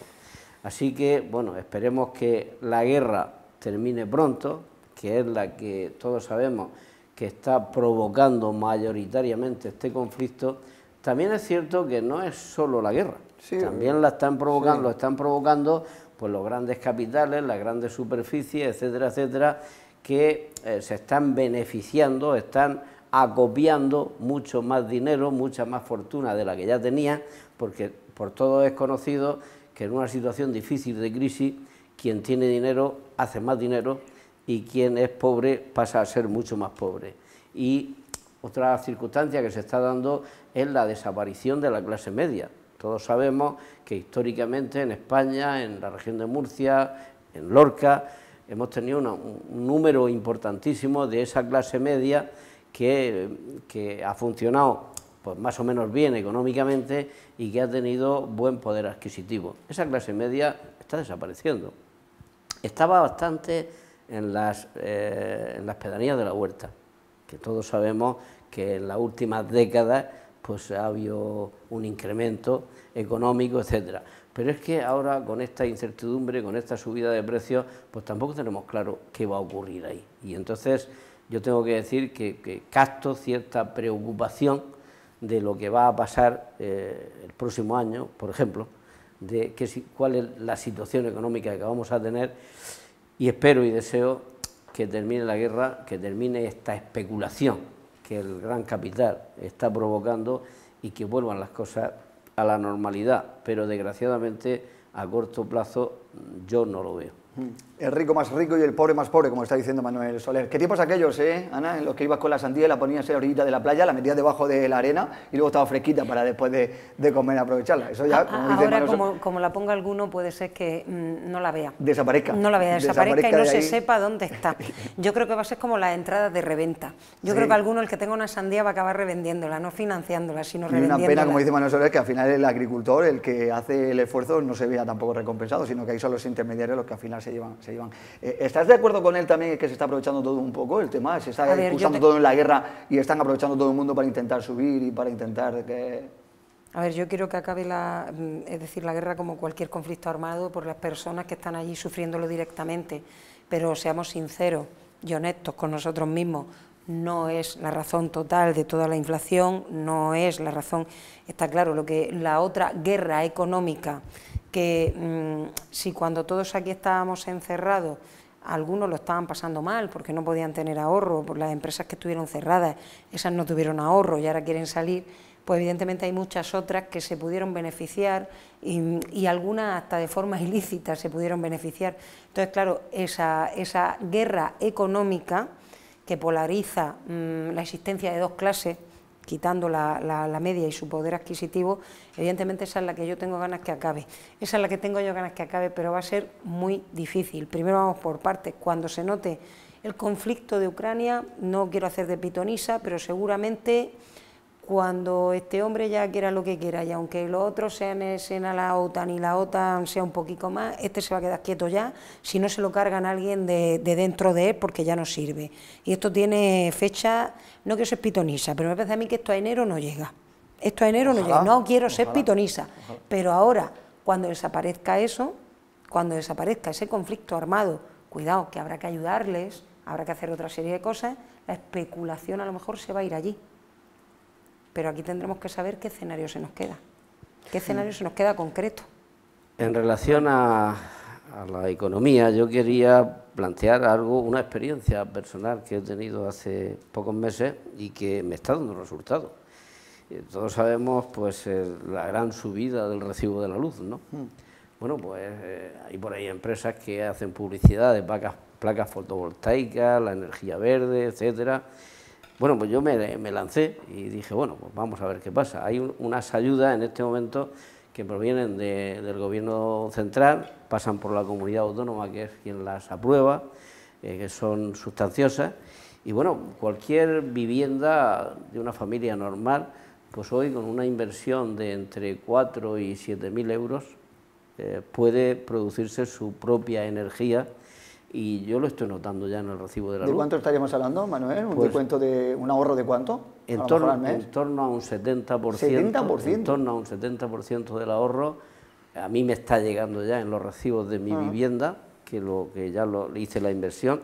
Así que, bueno, esperemos que la guerra termine pronto, que es la que todos sabemos que está provocando mayoritariamente este conflicto también es cierto que no es solo la guerra, también la están provocando, lo están provocando pues los grandes capitales, las grandes superficies, etcétera, etcétera, que eh, se están beneficiando, están acopiando mucho más dinero, mucha más fortuna de la que ya tenía, porque por todo es conocido que en una situación difícil de crisis, quien tiene dinero hace más dinero y quien es pobre pasa a ser mucho más pobre. Y otra circunstancia que se está dando es la desaparición de la clase media. Todos sabemos que históricamente en España, en la región de Murcia, en Lorca, hemos tenido un número importantísimo de esa clase media que, ha funcionado pues más o menos bien económicamente y que ha tenido buen poder adquisitivo. Esa clase media está desapareciendo. Estaba bastante en las, eh, en las pedanías de la huerta, que todos sabemos que en las últimas décadas pues ha habido un incremento económico, etcétera. Pero es que ahora con esta incertidumbre, con esta subida de precios, pues tampoco tenemos claro qué va a ocurrir ahí. Y entonces yo tengo que decir que, que capto cierta preocupación de lo que va a pasar eh, el próximo año, por ejemplo, de que, cuál es la situación económica que vamos a tener y espero y deseo que termine la guerra, que termine esta especulación que el gran capital está provocando y que vuelvan las cosas a la normalidad, pero desgraciadamente a corto plazo yo no lo veo. Mm. El rico más rico y el pobre más pobre, como está diciendo Manuel Soler. ¿Qué tiempos aquellos, eh, Ana? En los que ibas con la sandía y la ponías en la orillita de la playa, la metías debajo de la arena y luego estaba fresquita para después de, comer aprovecharla. Eso ya, Ahora, como, la ponga alguno, puede ser que mm, no la vea. Desaparezca. No la vea, desaparezca, y no se sepa dónde está. Yo creo que va a ser como la entrada de reventa. Yo creo que alguno, el que tenga una sandía, va a acabar revendiéndola, no financiándola, sino revendiéndola. Y una pena, como dice Manuel Soler, que al final el agricultor, el que hace el esfuerzo, no se vea tampoco recompensado, sino que ahí son los intermediarios los que al final se llevan eh, ¿Estás de acuerdo con él también que se está aprovechando todo un poco el tema? Se está impulsando todo en la guerra y están aprovechando todo el mundo para intentar subir y para intentar que... A ver, yo quiero que acabe la, mm, es decir, la guerra como cualquier conflicto armado por las personas que están allí sufriéndolo directamente, pero seamos sinceros y honestos con nosotros mismos. No es la razón total de toda la inflación, no es la razón. Está claro, lo que la otra guerra económica que mm, si cuando todos aquí estábamos encerrados, algunos lo estaban pasando mal porque no podían tener ahorro, por las empresas que estuvieron cerradas, esas no tuvieron ahorro y ahora quieren salir, pues evidentemente hay muchas otras que se pudieron beneficiar y, algunas hasta de forma (laughs) ilícita se pudieron beneficiar. Entonces, claro, esa, esa guerra económica que polariza mm, la existencia de dos clases, quitando la, la, media y su poder adquisitivo, evidentemente esa es la que yo tengo ganas que acabe. Esa es la que tengo yo ganas que acabe, pero va a ser muy difícil. Primero vamos por partes. Cuando se note el conflicto de Ucrania, no quiero hacer de pitonisa, pero seguramente cuando este hombre ya quiera lo que quiera y aunque los otros sean, en a la OTAN y la OTAN sea un poquito más, este se va a quedar quieto ya si no se lo cargan alguien de, dentro de él porque ya no sirve. Y esto tiene fecha, no quiero ser pitonisa... pero me parece a mí que esto a enero no llega. Esto a enero no llega. No quiero ser pitonisa, pero ahora, cuando desaparezca eso, cuando desaparezca ese conflicto armado, cuidado, que habrá que ayudarles, habrá que hacer otra serie de cosas, la especulación a lo mejor se va a ir allí pero aquí tendremos que saber qué escenario se nos queda, qué hmm. escenario se nos queda concreto. En relación a, la economía, yo quería plantear algo, una experiencia personal que he tenido hace pocos meses y que me está dando resultados. Eh, todos sabemos pues eh, la gran subida del recibo de la luz, ¿no? Hmm. Bueno, pues eh, hay por ahí empresas que hacen publicidad de placas, placas fotovoltaicas, la energía verde, etcétera, bueno, pues yo me, lancé y dije, bueno, pues vamos a ver qué pasa. Hay unas ayudas en este momento que provienen del gobierno central, pasan por la comunidad autónoma, que es quien las aprueba, eh, que son sustanciosas. Y bueno, cualquier vivienda de una familia normal, pues hoy con una inversión de entre 4 y mil euros, eh, puede producirse su propia energía y yo lo estoy notando ya en el recibo de la luz. ¿De cuánto estaríamos hablando, Manuel? ¿Un pues descuento de un ahorro de cuánto? En, torno, a en torno a un 70%. 70%. En torno a un 70% del ahorro. A mí me está llegando ya en los recibos de mi ah. vivienda, que lo que ya lo hice la inversión.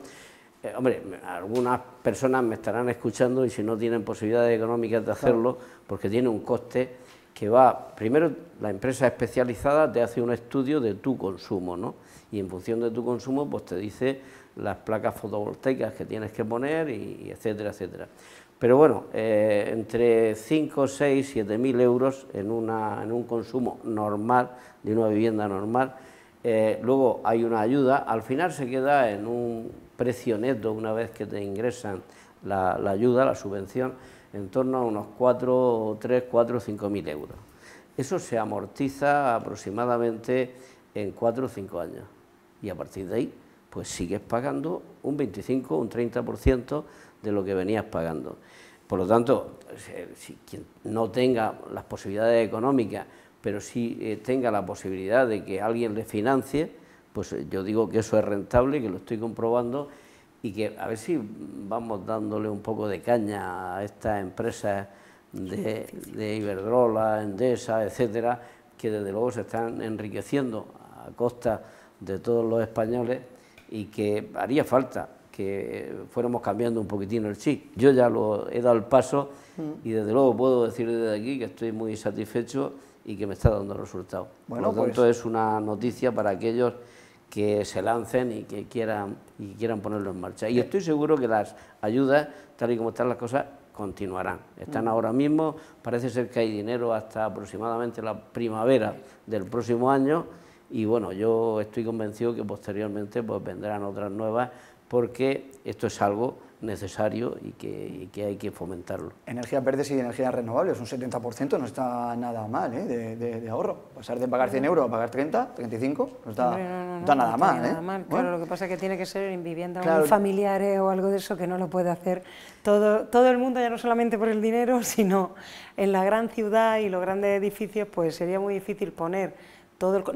Eh, hombre, algunas personas me estarán escuchando y si no tienen posibilidades económicas de hacerlo, porque tiene un coste que va, primero la empresa especializada te hace un estudio de tu consumo, ¿no? y en función de tu consumo pues te dice las placas fotovoltaicas que tienes que poner y, etcétera, etcétera. Pero bueno, eh, entre 5, 6, 7 mil euros en, una, en un consumo normal, de una vivienda normal, eh, luego hay una ayuda, al final se queda en un precio neto una vez que te ingresan la, la ayuda, la subvención, en torno a unos 4, 3, 4, 5 mil euros. Eso se amortiza aproximadamente en 4 o 5 años y a partir de ahí pues sigues pagando un 25, un 30% de lo que venías pagando. Por lo tanto, eh, si quien no tenga las posibilidades económicas, pero sí eh, tenga la posibilidad de que alguien le financie, pues eh, yo digo que eso es rentable, que lo estoy comprobando y que a ver si vamos dándole un poco de caña a estas empresas de, de Iberdrola, Endesa, etcétera, que desde luego se están enriqueciendo a costa de todos los españoles y que haría falta que fuéramos cambiando un poquitín el chip. Yo ya lo he dado el paso mm. y desde luego puedo decir desde aquí que estoy muy satisfecho y que me está dando resultados. Bueno, Por lo tanto, pues es una noticia para aquellos que se lancen y que quieran y quieran ponerlo en marcha. Y estoy seguro que las ayudas, tal y como están las cosas, continuarán. Están mm. ahora mismo, parece ser que hay dinero hasta aproximadamente la primavera del próximo año y bueno, yo estoy convencido que posteriormente pues vendrán otras nuevas porque esto es algo necesario y que, hay que fomentarlo. energía verde y energías renovables, un 70% no está nada mal ¿eh? de, ahorro. Pasar de pagar 100 euros a pagar 30, 35, no está, no, está nada mal. ¿eh? Bueno. lo que pasa es que tiene que ser en viviendas muy familiares ¿eh? o algo de eso que no lo puede hacer todo, todo el mundo, ya no solamente por el dinero, (laughs) sino en la gran ciudad y los grandes edificios, pues sería muy difícil poner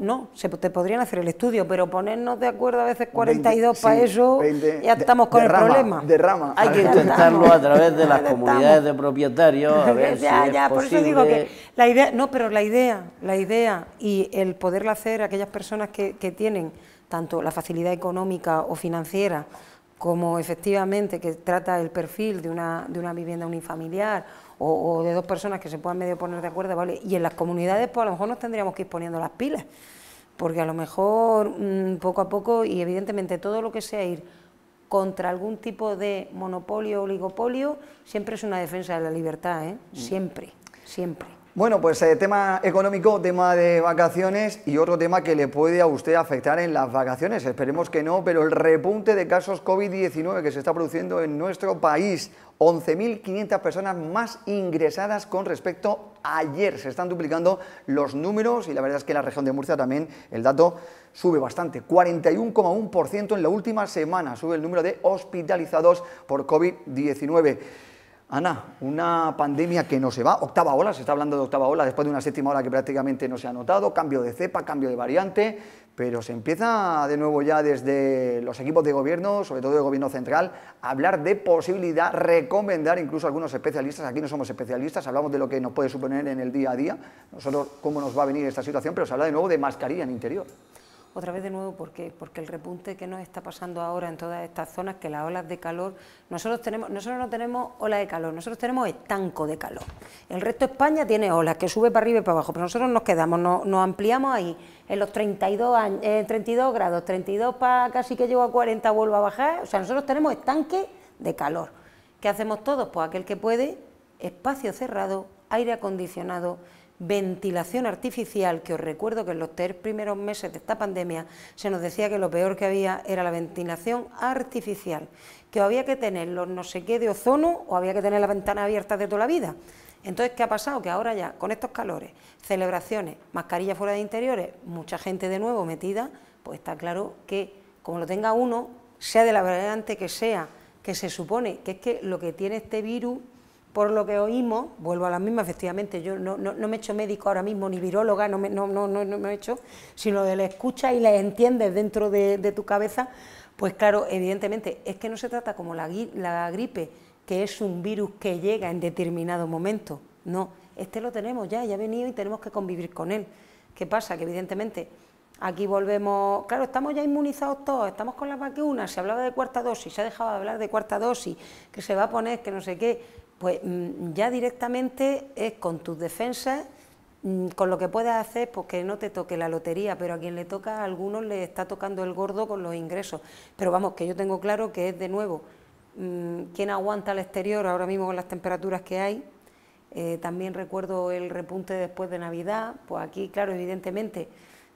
no, se te podrían hacer el estudio, pero ponernos de acuerdo a veces 42 para eso, ya estamos con el problema. Hay que intentarlo a través de las comunidades de propietarios. A (laughs) ver ya, ya, por eso digo que la idea, no, pero la idea, la idea y el poderla hacer aquellas personas que, tienen tanto la facilidad económica o financiera como efectivamente que trata el perfil de una, de una vivienda unifamiliar o, de dos personas que se puedan medio poner de acuerdo, ¿vale? Y en las comunidades, pues a lo mejor nos tendríamos que ir poniendo las pilas, porque a lo mejor mm, poco a poco, y evidentemente todo lo que sea ir contra algún tipo de monopolio o oligopolio, siempre es una defensa de la libertad, ¿eh? Mm. Siempre, siempre. Bueno, pues eh, tema económico, tema de vacaciones y otro tema que le puede a usted afectar en las vacaciones. Esperemos que no, pero el repunte de casos COVID-19 que se está produciendo en nuestro país. 11.500 personas más ingresadas con respecto a ayer. Se están duplicando los números y la verdad es que en la región de Murcia también el dato sube bastante. 41,1% en la última semana sube el número de hospitalizados por COVID-19. Ana, una pandemia que no se va, octava ola, se está hablando de octava ola después de una séptima ola que prácticamente no se ha notado, cambio de cepa, cambio de variante, pero se empieza de nuevo ya desde los equipos de gobierno, sobre todo el gobierno central, a hablar de posibilidad, recomendar incluso a algunos especialistas, aquí no somos especialistas, hablamos de lo que nos puede suponer en el día a día, nosotros cómo nos va a venir esta situación, pero se habla de nuevo de mascarilla en interior otra vez de nuevo, Porque el repunte que nos está pasando ahora en todas estas zonas, que las olas de calor, nosotros, tenemos, nosotros no tenemos olas de calor, nosotros tenemos estanco de calor. El resto de España tiene olas que sube para arriba y para abajo, pero nosotros nos quedamos, nos, ampliamos ahí, en los 32, 32 eh, grados, 32 para casi que llego a 40, vuelvo a bajar, o sea, nosotros tenemos estanque de calor. ¿Qué hacemos todos? Pues aquel que puede, espacio cerrado, aire acondicionado, ventilación artificial, que os recuerdo que en los tres primeros meses de esta pandemia se nos decía que lo peor que había era la ventilación artificial, que había que tener los no sé qué de ozono o había que tener las ventanas abiertas de toda la vida. Entonces, ¿qué ha pasado? Que ahora ya, con estos calores, celebraciones, mascarillas fuera de interiores, mucha gente de nuevo metida, pues está claro que como lo tenga uno, sea de la variante que sea, que se supone que es que lo que tiene este virus por lo que oímos, vuelvo a las mismas, efectivamente, yo no, me he hecho médico ahora mismo, ni viróloga, no me, no, no, no, he hecho, sino de la escucha y le entiendes dentro de, tu cabeza, pues claro, evidentemente, es que no se trata como la, la gripe, que es un virus que llega en determinado momento, no, este lo tenemos ya, ya ha venido y tenemos que convivir con él. ¿Qué pasa? Que evidentemente aquí volvemos, claro, estamos ya inmunizados todos, estamos con las vacunas, se hablaba de cuarta dosis, se ha dejado de hablar de cuarta dosis, que se va a poner, que no sé qué, pues mm, ya directamente es con tus defensas, mm, con lo que puedes hacer, porque pues, no te toque la lotería, pero a quien le toca, a algunos le está tocando el gordo con los ingresos. Pero vamos, que yo tengo claro que es de nuevo mm, quién aguanta al exterior ahora mismo con las temperaturas que hay. Eh, también recuerdo el repunte después de Navidad, pues aquí, claro, evidentemente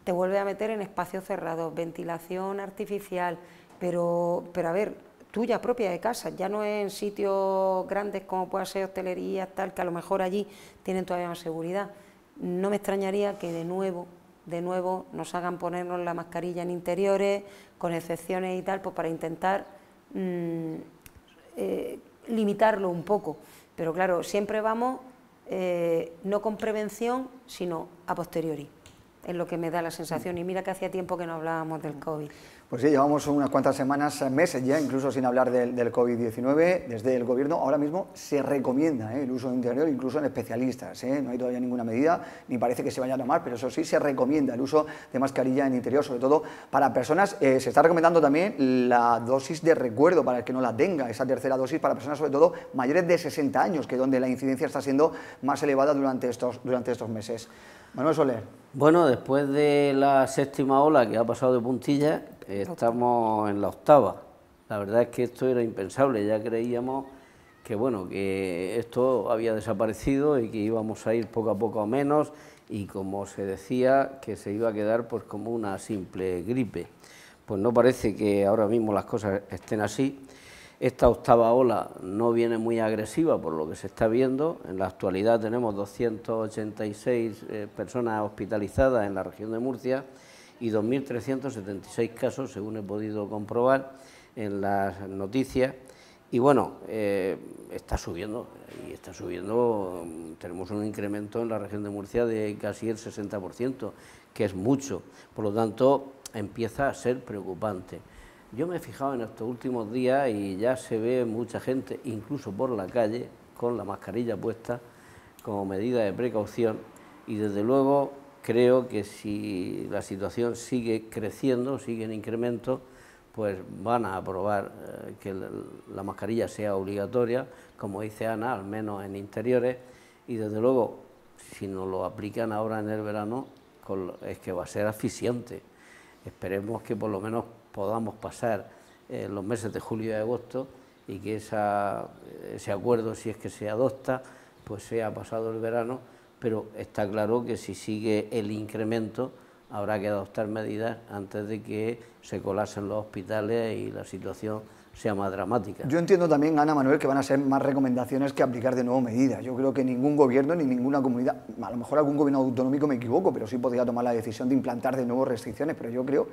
te vuelve a meter en espacios cerrados, ventilación artificial, pero, pero a ver, tuya propia de casa, ya no es en sitios grandes como puedan ser hostelería, tal, que a lo mejor allí tienen todavía más seguridad. No me extrañaría que de nuevo, de nuevo nos hagan ponernos la mascarilla en interiores, con excepciones y tal, pues para intentar mm, eh, limitarlo un poco. Pero claro, siempre vamos eh, no con prevención, sino a posteriori es lo que me da la sensación. Y mira que hacía tiempo que no hablábamos del COVID. Pues sí, llevamos unas cuantas semanas, eh, meses ya, incluso sin hablar del, COVID-19. Desde el gobierno ahora mismo se recomienda eh, el uso de interior, incluso en especialistas. Eh. No hay todavía ninguna medida, ni parece que se vaya a tomar, pero eso sí se recomienda el uso de mascarilla en interior, sobre todo para personas. se está recomendando también la dosis de recuerdo para el que no la tenga, esa tercera dosis para personas sobre todo mayores de 60 años, que es donde la incidencia está siendo más elevada durante estos, durante estos meses. Manuel Soler. Bueno, después de la séptima ola que ha pasado de puntilla, estamos en la octava. La verdad es que esto era impensable, ya creíamos que bueno, que esto había desaparecido y que íbamos a ir poco a poco a menos y como se decía que se iba a quedar pues como una simple gripe. Pues no parece que ahora mismo las cosas estén así. Esta octava ola no viene muy agresiva por lo que se está viendo. En la actualidad tenemos 286 eh, personas hospitalizadas en la región de Murcia y 2.376 casos, según he podido comprobar en las noticias. Y bueno, eh, está subiendo, y está subiendo, mm, tenemos un incremento en la región de Murcia de casi el 60%, que es mucho, por lo tanto empieza a ser preocupante. Yo me he fijado en estos últimos días y ya se ve mucha gente, incluso por la calle, con la mascarilla puesta como medida de precaución y desde luego creo que si la situación sigue creciendo, sigue en incremento, pues van a aprobar eh, que la mascarilla sea obligatoria, como dice Ana, al menos en interiores, y desde luego, si no lo aplican ahora en el verano, es que va a ser asfixiante. Esperemos que por lo menos podamos pasar eh, los meses de julio y agosto y que ese acuerdo, si es que se adopta, pues sea pasado el verano pero está claro que si sigue el incremento habrá que adoptar medidas antes de que se colasen los hospitales y la situación sea más dramática. Yo entiendo también, Ana Manuel, que van a ser más recomendaciones que aplicar de nuevo medidas. Yo creo que ningún gobierno ni ninguna comunidad, a lo mejor algún gobierno autonómico me equivoco, pero sí podría tomar la decisión de implantar de nuevo restricciones, pero yo creo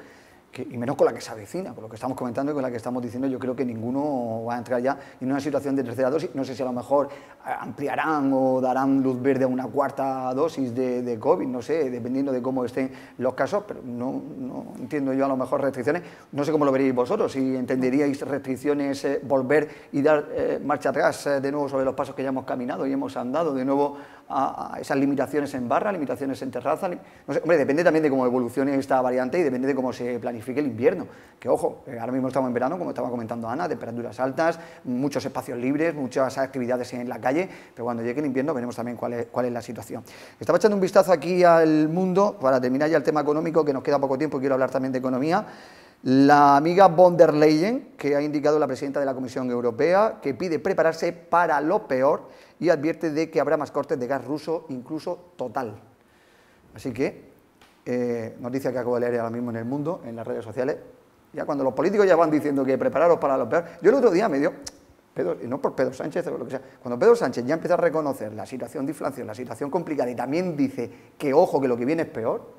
y menos con la que se avecina, con lo que estamos comentando y con la que estamos diciendo, yo creo que ninguno va a entrar ya en una situación de tercera dosis. No sé si a lo mejor eh, ampliarán o darán luz verde a una cuarta dosis de, COVID, no sé, dependiendo de cómo estén los casos, pero no, no, entiendo yo a lo mejor restricciones. No sé cómo lo veréis vosotros, si entenderíais restricciones, eh, volver y dar eh, marcha atrás de nuevo sobre los pasos que ya hemos caminado y hemos andado, de nuevo a, esas limitaciones en barra, limitaciones en terraza. hombre, depende también de cómo evolucione esta variante y depende de cómo se planifique el invierno. Que ojo, eh, ahora mismo estamos en verano, como estaba comentando Ana, temperaturas altas, muchos espacios libres, muchas actividades en la calle, pero cuando llegue el invierno veremos también cuál es, cuál es la situación. Estaba echando un vistazo aquí al mundo, para terminar ya el tema económico, que nos queda poco tiempo, quiero hablar también de economía. La amiga von der Leyen, que ha indicado la presidenta de la Comisión Europea, que pide prepararse para lo peor y advierte de que habrá más cortes de gas ruso, incluso total. Así que, eh, noticia que acabo de leer ahora mismo en el mundo, en las redes sociales, ya cuando los políticos ya van diciendo que prepararos para lo peor. Yo el otro día me dio, y no por Pedro Sánchez lo que sea, cuando Pedro Sánchez ya empieza a reconocer la situación de inflación, la situación complicada y también dice que ojo que lo que viene es peor,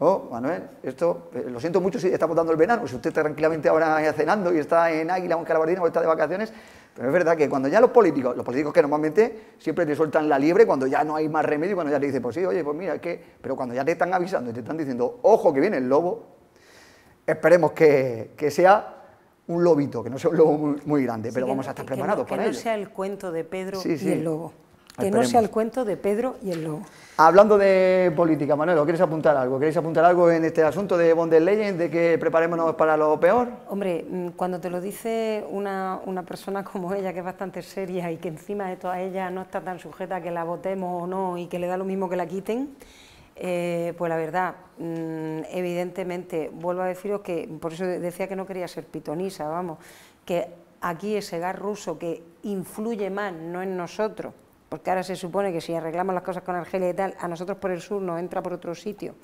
Oh, Manuel, esto eh, lo siento mucho si estamos dando el verano, si usted tranquilamente ahora cenando y está en Águila o en Calabardina o está de vacaciones, pero es verdad que cuando ya los políticos, los políticos que normalmente siempre te sueltan la liebre cuando ya no hay más remedio, cuando ya te dicen, pues sí, oye, pues mira, es que, pero cuando ya te están avisando y te están diciendo, ojo que viene el lobo, esperemos que, sea un lobito, que no sea un lobo muy, grande, pero vamos a estar preparados para ello. Que no sea el cuento de Pedro y el lobo. Que no sea el cuento de Pedro y el lobo. Hablando de política, Manuel, ¿Quieres apuntar algo? ¿Queréis apuntar algo en este asunto de bondes Leyes, de que preparémonos para lo peor? Hombre, mm, cuando te lo dice una, persona como ella, que es bastante seria y que encima de toda ella no está tan sujeta a que la votemos o no y que le da lo mismo que la quiten, eh, pues la verdad, mm, evidentemente, vuelvo a deciros que, por eso decía que no quería ser pitonisa, vamos, que aquí ese gas ruso que influye más, no en nosotros, porque ahora se supone que si arreglamos las cosas con Argelia y tal, a nosotros por el sur nos entra por otro sitio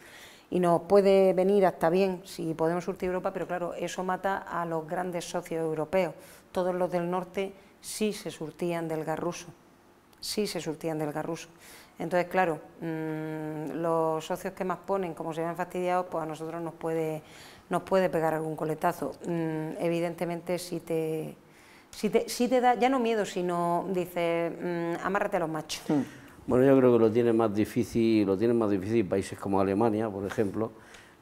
y nos puede venir hasta bien si podemos surtir Europa, pero claro, eso mata a los grandes socios europeos. Todos los del norte sí se surtían del garruso, sí se surtían del garruso. Entonces, claro, mm, los socios que más ponen, como se ven fastidiados, pues a nosotros nos puede, nos puede pegar algún coletazo. Mm, evidentemente, si te si te, da, ya no miedo, sino, dice, mm, amárrate a los machos. Hmm. Bueno, yo creo que lo tiene más difícil, lo tienen más difícil países como Alemania, por ejemplo.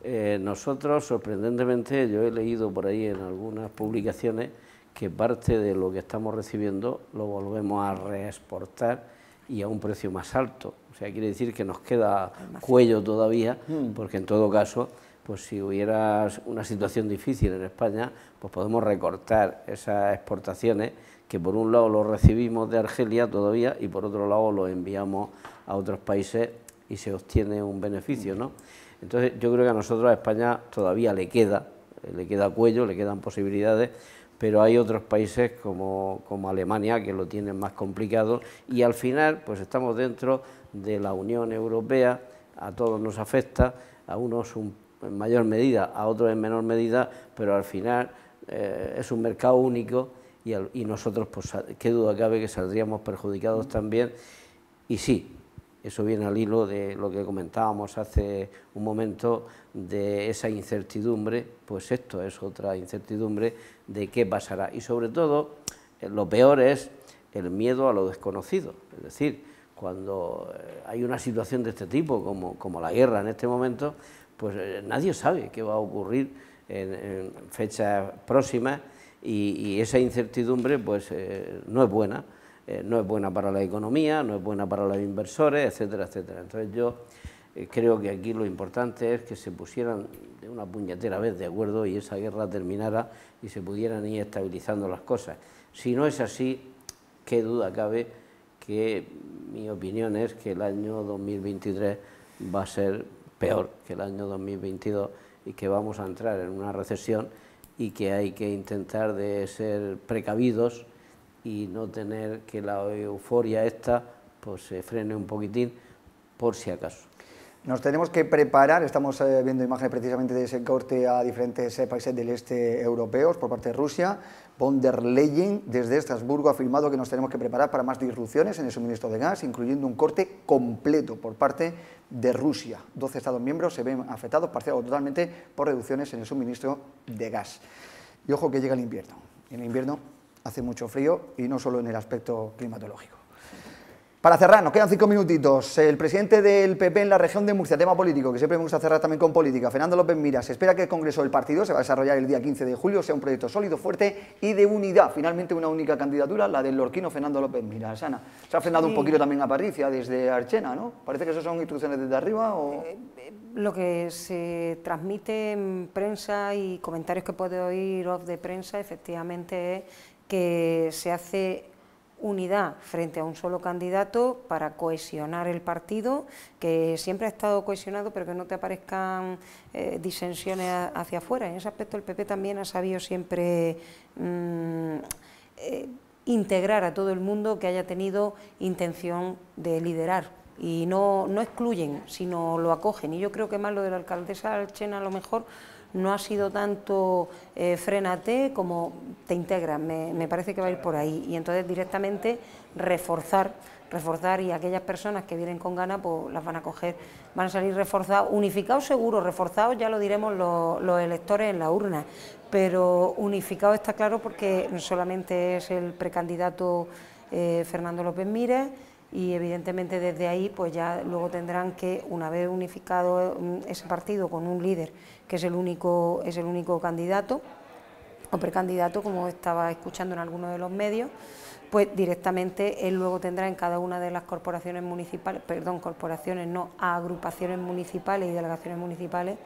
Eh, nosotros, sorprendentemente, yo he leído por ahí en algunas publicaciones que parte de lo que estamos recibiendo lo volvemos a reexportar y a un precio más alto. O sea, quiere decir que nos queda cuello todavía, hmm. porque en todo caso pues si hubiera una situación difícil en España, pues podemos recortar esas exportaciones que por un lado lo recibimos de Argelia todavía y por otro lado lo enviamos a otros países y se obtiene un beneficio, ¿no? Entonces yo creo que a nosotros a España todavía le queda, le queda cuello, le quedan posibilidades, pero hay otros países como, como Alemania que lo tienen más complicado y al final pues estamos dentro de la Unión Europea, a todos nos afecta, a unos un en mayor medida, a otros en menor medida, pero al final eh, es un mercado único y, nosotros, pues, qué duda cabe que saldríamos perjudicados también. Y sí, eso viene al hilo de lo que comentábamos hace un momento, de esa incertidumbre, pues esto es otra incertidumbre de qué pasará. Y sobre todo, eh, lo peor es el miedo a lo desconocido, es decir, cuando eh, hay una situación de este tipo, como, como la guerra en este momento, pues eh, nadie sabe qué va a ocurrir en, fecha fechas próximas y, esa incertidumbre pues eh, no es buena, eh, no es buena para la economía, no es buena para los inversores, etcétera, etcétera. Entonces yo creo que aquí lo importante es que se pusieran de una puñetera vez de acuerdo y esa guerra terminara y se pudieran ir estabilizando las cosas. Si no es así, qué duda cabe que mi opinión es que el año 2023 va a ser peor que el año 2022 y que vamos a entrar en una recesión y que hay que intentar de ser precavidos y no tener que la euforia esta pues se frene un poquitín por si acaso. Nos tenemos que preparar, estamos eh, viendo imágenes precisamente de ese corte a diferentes eh, países del este europeos por parte de Rusia. Von der Leyen desde Estrasburgo ha afirmado que nos tenemos que preparar para más disrupciones en el suministro de gas, incluyendo un corte completo por parte de Rusia. 12 Estados miembros se ven afectados parcial o totalmente por reducciones en el suministro de gas. Y ojo que llega el invierno. En el invierno hace mucho frío y no solo en el aspecto climatológico. Para cerrar, nos quedan cinco minutitos. El presidente del PP en la región de Murcia, tema político, que siempre me gusta cerrar también con política, Fernando López Miras, espera que el Congreso del Partido se va a desarrollar el día 15 de julio, sea un proyecto sólido, fuerte y de unidad. Finalmente una única candidatura, la del lorquino Fernando López Miras. Ana, se ha frenado un poquito también a Paricia desde Archena, ¿no? Parece que eso son instrucciones desde arriba o... Eh, eh, lo que se transmite en prensa y comentarios que puedo oír off de prensa, efectivamente, es que se hace unidad frente a un solo candidato para cohesionar el partido, que siempre ha estado cohesionado, pero que no te aparezcan eh, disensiones hacia afuera. En ese aspecto el PP también ha sabido siempre... Mm, eh, integrar a todo el mundo que haya tenido intención de liderar y no, no excluyen, sino lo acogen. Y yo creo que más lo de la alcaldesa Alchena a lo mejor no ha sido tanto eh, frénate como te integran, me, parece que va a ir por ahí. Y entonces directamente reforzar, reforzar y aquellas personas que vienen con ganas, pues las van a coger, van a salir reforzados, unificados seguro, reforzados ya lo diremos los, electores en la urna, pero unificado está claro porque solamente es el precandidato eh, Fernando López Mírez, y evidentemente desde ahí pues ya luego tendrán que una vez unificado mm, ese partido con un líder que es el único es el único candidato o precandidato, como estaba escuchando en algunos de los medios, pues directamente él luego tendrá en cada una de las corporaciones municipales, perdón, corporaciones no, agrupaciones municipales y delegaciones municipales,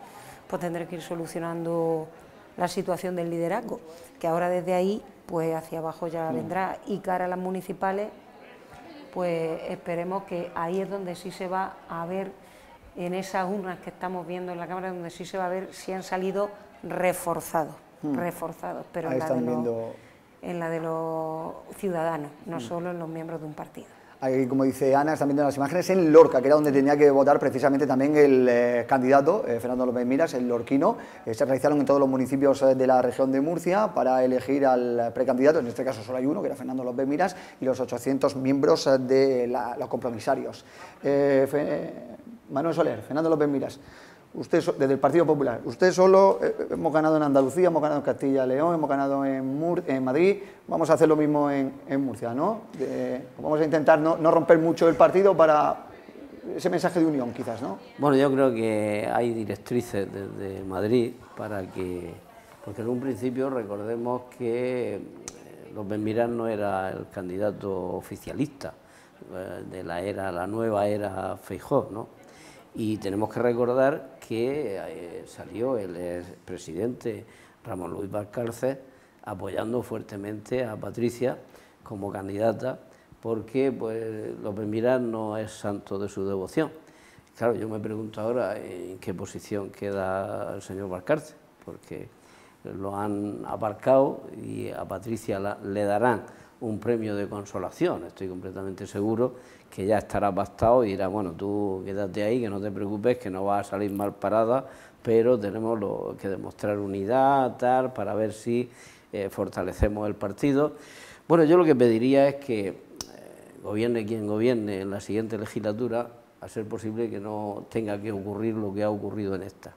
pues tendrá que ir solucionando la situación del liderazgo, que ahora desde ahí, pues hacia abajo ya mm. vendrá. Y cara a las municipales, pues esperemos que ahí es donde sí se va a ver, en esas urnas que estamos viendo en la Cámara, donde sí se va a ver si han salido reforzados. Hmm. reforzados, pero en la, de los ciudadanos, no hmm. solo en los miembros de un partido. como dice Ana, están viendo las imágenes en Lorca, que era donde tenía que votar precisamente también el eh, candidato eh, Fernando López Miras, el lorquino. Eh, se realizaron en todos los municipios de la región de Murcia para elegir al precandidato, en este caso solo hay uno, que era Fernando López Miras, y los 800 miembros de los compromisarios. Manuel Soler, Fernando López Miras usted desde el Partido Popular, usted solo, eh, hemos ganado en Andalucía, hemos ganado en Castilla y León, hemos ganado en, Madrid, vamos a hacer lo mismo en, Murcia, ¿no? vamos a intentar no, romper mucho el partido para ese mensaje de unión, quizás, ¿no? Bueno, yo creo que hay directrices desde Madrid para que, porque en un principio recordemos que eh, López Mirán no era el candidato oficialista eh, de la era, la nueva era Feijó, ¿no? Y tenemos que recordar que eh, salió el, presidente Ramón Luis Valcárcel apoyando fuertemente a Patricia como candidata porque pues, López Mirar no es santo de su devoción. Claro, yo me pregunto ahora en qué posición queda el señor Valcárcel, porque lo han aparcado y a Patricia le darán un premio de consolación. Estoy completamente seguro que ya estará bastado y dirá, bueno, tú quédate ahí, que no te preocupes, que no va a salir mal parada, pero tenemos lo, que demostrar unidad, tal, para ver si eh, fortalecemos el partido. Bueno, yo lo que pediría es que, eh, gobierne quien gobierne en la siguiente legislatura, a ser posible que no tenga que ocurrir lo que ha ocurrido en esta,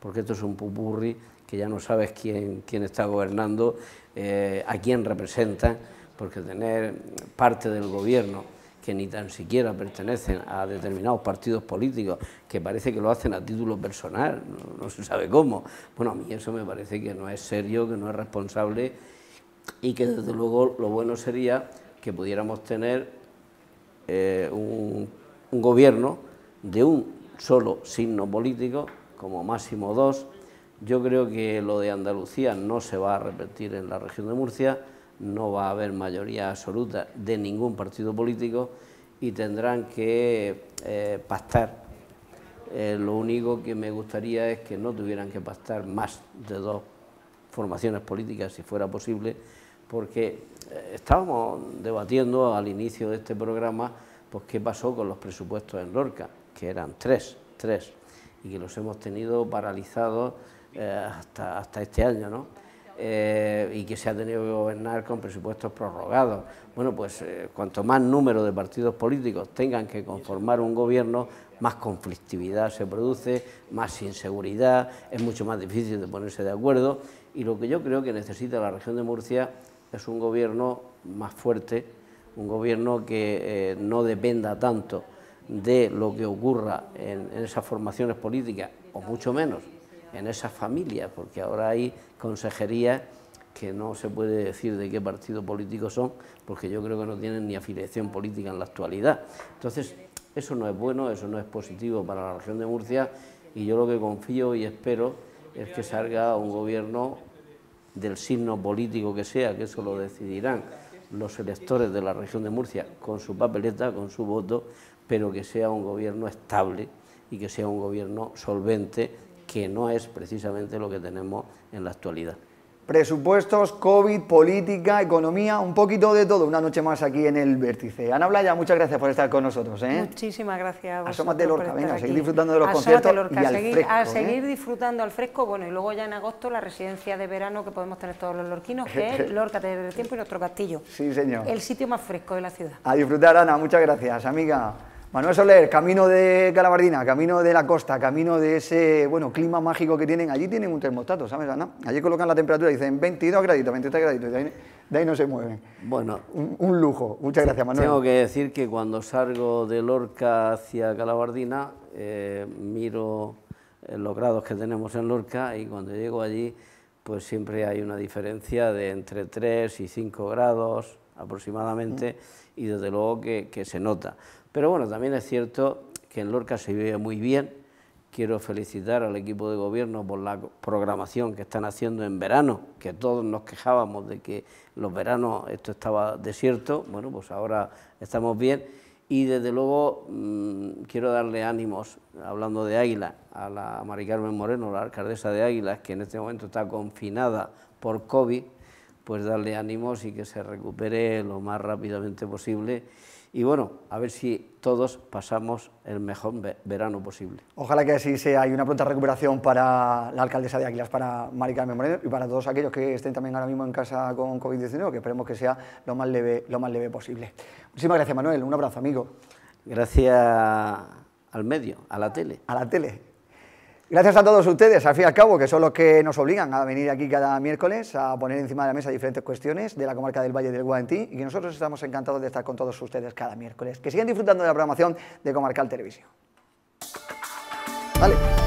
porque esto es un pupurri que ya no sabes quién, quién está gobernando, eh, a quién representan, porque tener parte del gobierno que ni tan siquiera pertenecen a determinados partidos políticos, que parece que lo hacen a título personal, no, se sabe cómo. Bueno, a mí eso me parece que no es serio, que no es responsable y que desde luego lo bueno sería que pudiéramos tener eh, un gobierno de un solo signo político, como máximo dos. Yo creo que lo de Andalucía no se va a repetir en la región de Murcia no va a haber mayoría absoluta de ningún partido político y tendrán que eh, pactar. Eh, lo único que me gustaría es que no tuvieran que pactar más de dos formaciones políticas, si fuera posible, porque eh, estábamos debatiendo al inicio de este programa pues, qué pasó con los presupuestos en Lorca, que eran tres, tres, y que los hemos tenido paralizados hasta, hasta este año. ¿no? Eh, y que se ha tenido que gobernar con presupuestos prorrogados. Bueno, pues eh, cuanto más número de partidos políticos tengan que conformar un gobierno, más conflictividad se produce, más inseguridad, es mucho más difícil de ponerse de acuerdo y lo que yo creo que necesita la región de Murcia es un gobierno más fuerte, un gobierno que eh, no dependa tanto de lo que ocurra en esas formaciones políticas, o mucho menos en esas familias... porque ahora hay consejerías que no se puede decir de qué partido político son, porque yo creo que no tienen ni afiliación política en la actualidad. Entonces, eso no es bueno, eso no es positivo para la región de Murcia y yo lo que confío y espero es que salga un gobierno del signo político que sea, que eso lo decidirán los electores de la región de Murcia con su papeleta, con su voto, pero que sea un gobierno estable y que sea un gobierno solvente que no es precisamente lo que tenemos en la actualidad. Presupuestos, COVID, política, economía, un poquito de todo. Una noche más aquí en el Vértice. Ana Blaya, muchas gracias por estar con nosotros. ¿eh? Muchísimas gracias. A Asómate Lorca, venga, a seguir disfrutando de los y al fresco, a ¿eh? seguir disfrutando al fresco. Bueno, y luego ya en agosto la residencia de verano que podemos tener todos los lorquinos, que es (laughs) Lorca el Tiempo y nuestro castillo. Sí, señor. El sitio más fresco de la ciudad. A disfrutar, Ana, muchas gracias, amiga. Manuel Soler, camino de Calabardina, camino de la costa, camino de ese bueno clima mágico que tienen. Allí tienen un termostato, ¿sabes, Allí colocan la temperatura y dicen 22 graditos, 23 graditos, y de ahí, no se mueven. Bueno. Un, lujo. Muchas gracias, Manuel. Tengo que decir que cuando salgo de Lorca hacia Calabardina, eh, miro eh, los grados que tenemos en Lorca y cuando llego allí, pues siempre hay una diferencia de entre 3 y 5 grados aproximadamente, mm. y desde luego que se nota pero bueno, también es cierto que en Lorca se vive muy bien. Quiero felicitar al equipo de gobierno por la programación que están haciendo en verano, que todos nos quejábamos de que los veranos esto estaba desierto. Bueno, pues ahora estamos bien. Y desde luego mm, quiero darle ánimos, hablando de Águila, a la Mari Carmen Moreno, la alcaldesa de Águila que en este momento está confinada por COVID, pues darle ánimos y que se recupere lo más rápidamente posible y bueno, a ver si todos pasamos el mejor verano posible. Ojalá que así sea y una pronta recuperación para la alcaldesa de Águilas, para Mari Carmen Moreno y para todos aquellos que estén también ahora mismo en casa con COVID-19, que esperemos que sea lo más leve, lo más leve posible. Muchísimas gracias, Manuel. Un abrazo, amigo. Gracias al medio, a la tele. A la tele. Gracias a todos ustedes, al fin y al cabo, que son los que nos obligan a venir aquí cada miércoles a poner encima de la mesa diferentes cuestiones de la comarca del Valle del guantí y que nosotros estamos encantados de estar con todos ustedes cada miércoles. Que sigan disfrutando de la programación de Comarcal Televisión. Vale.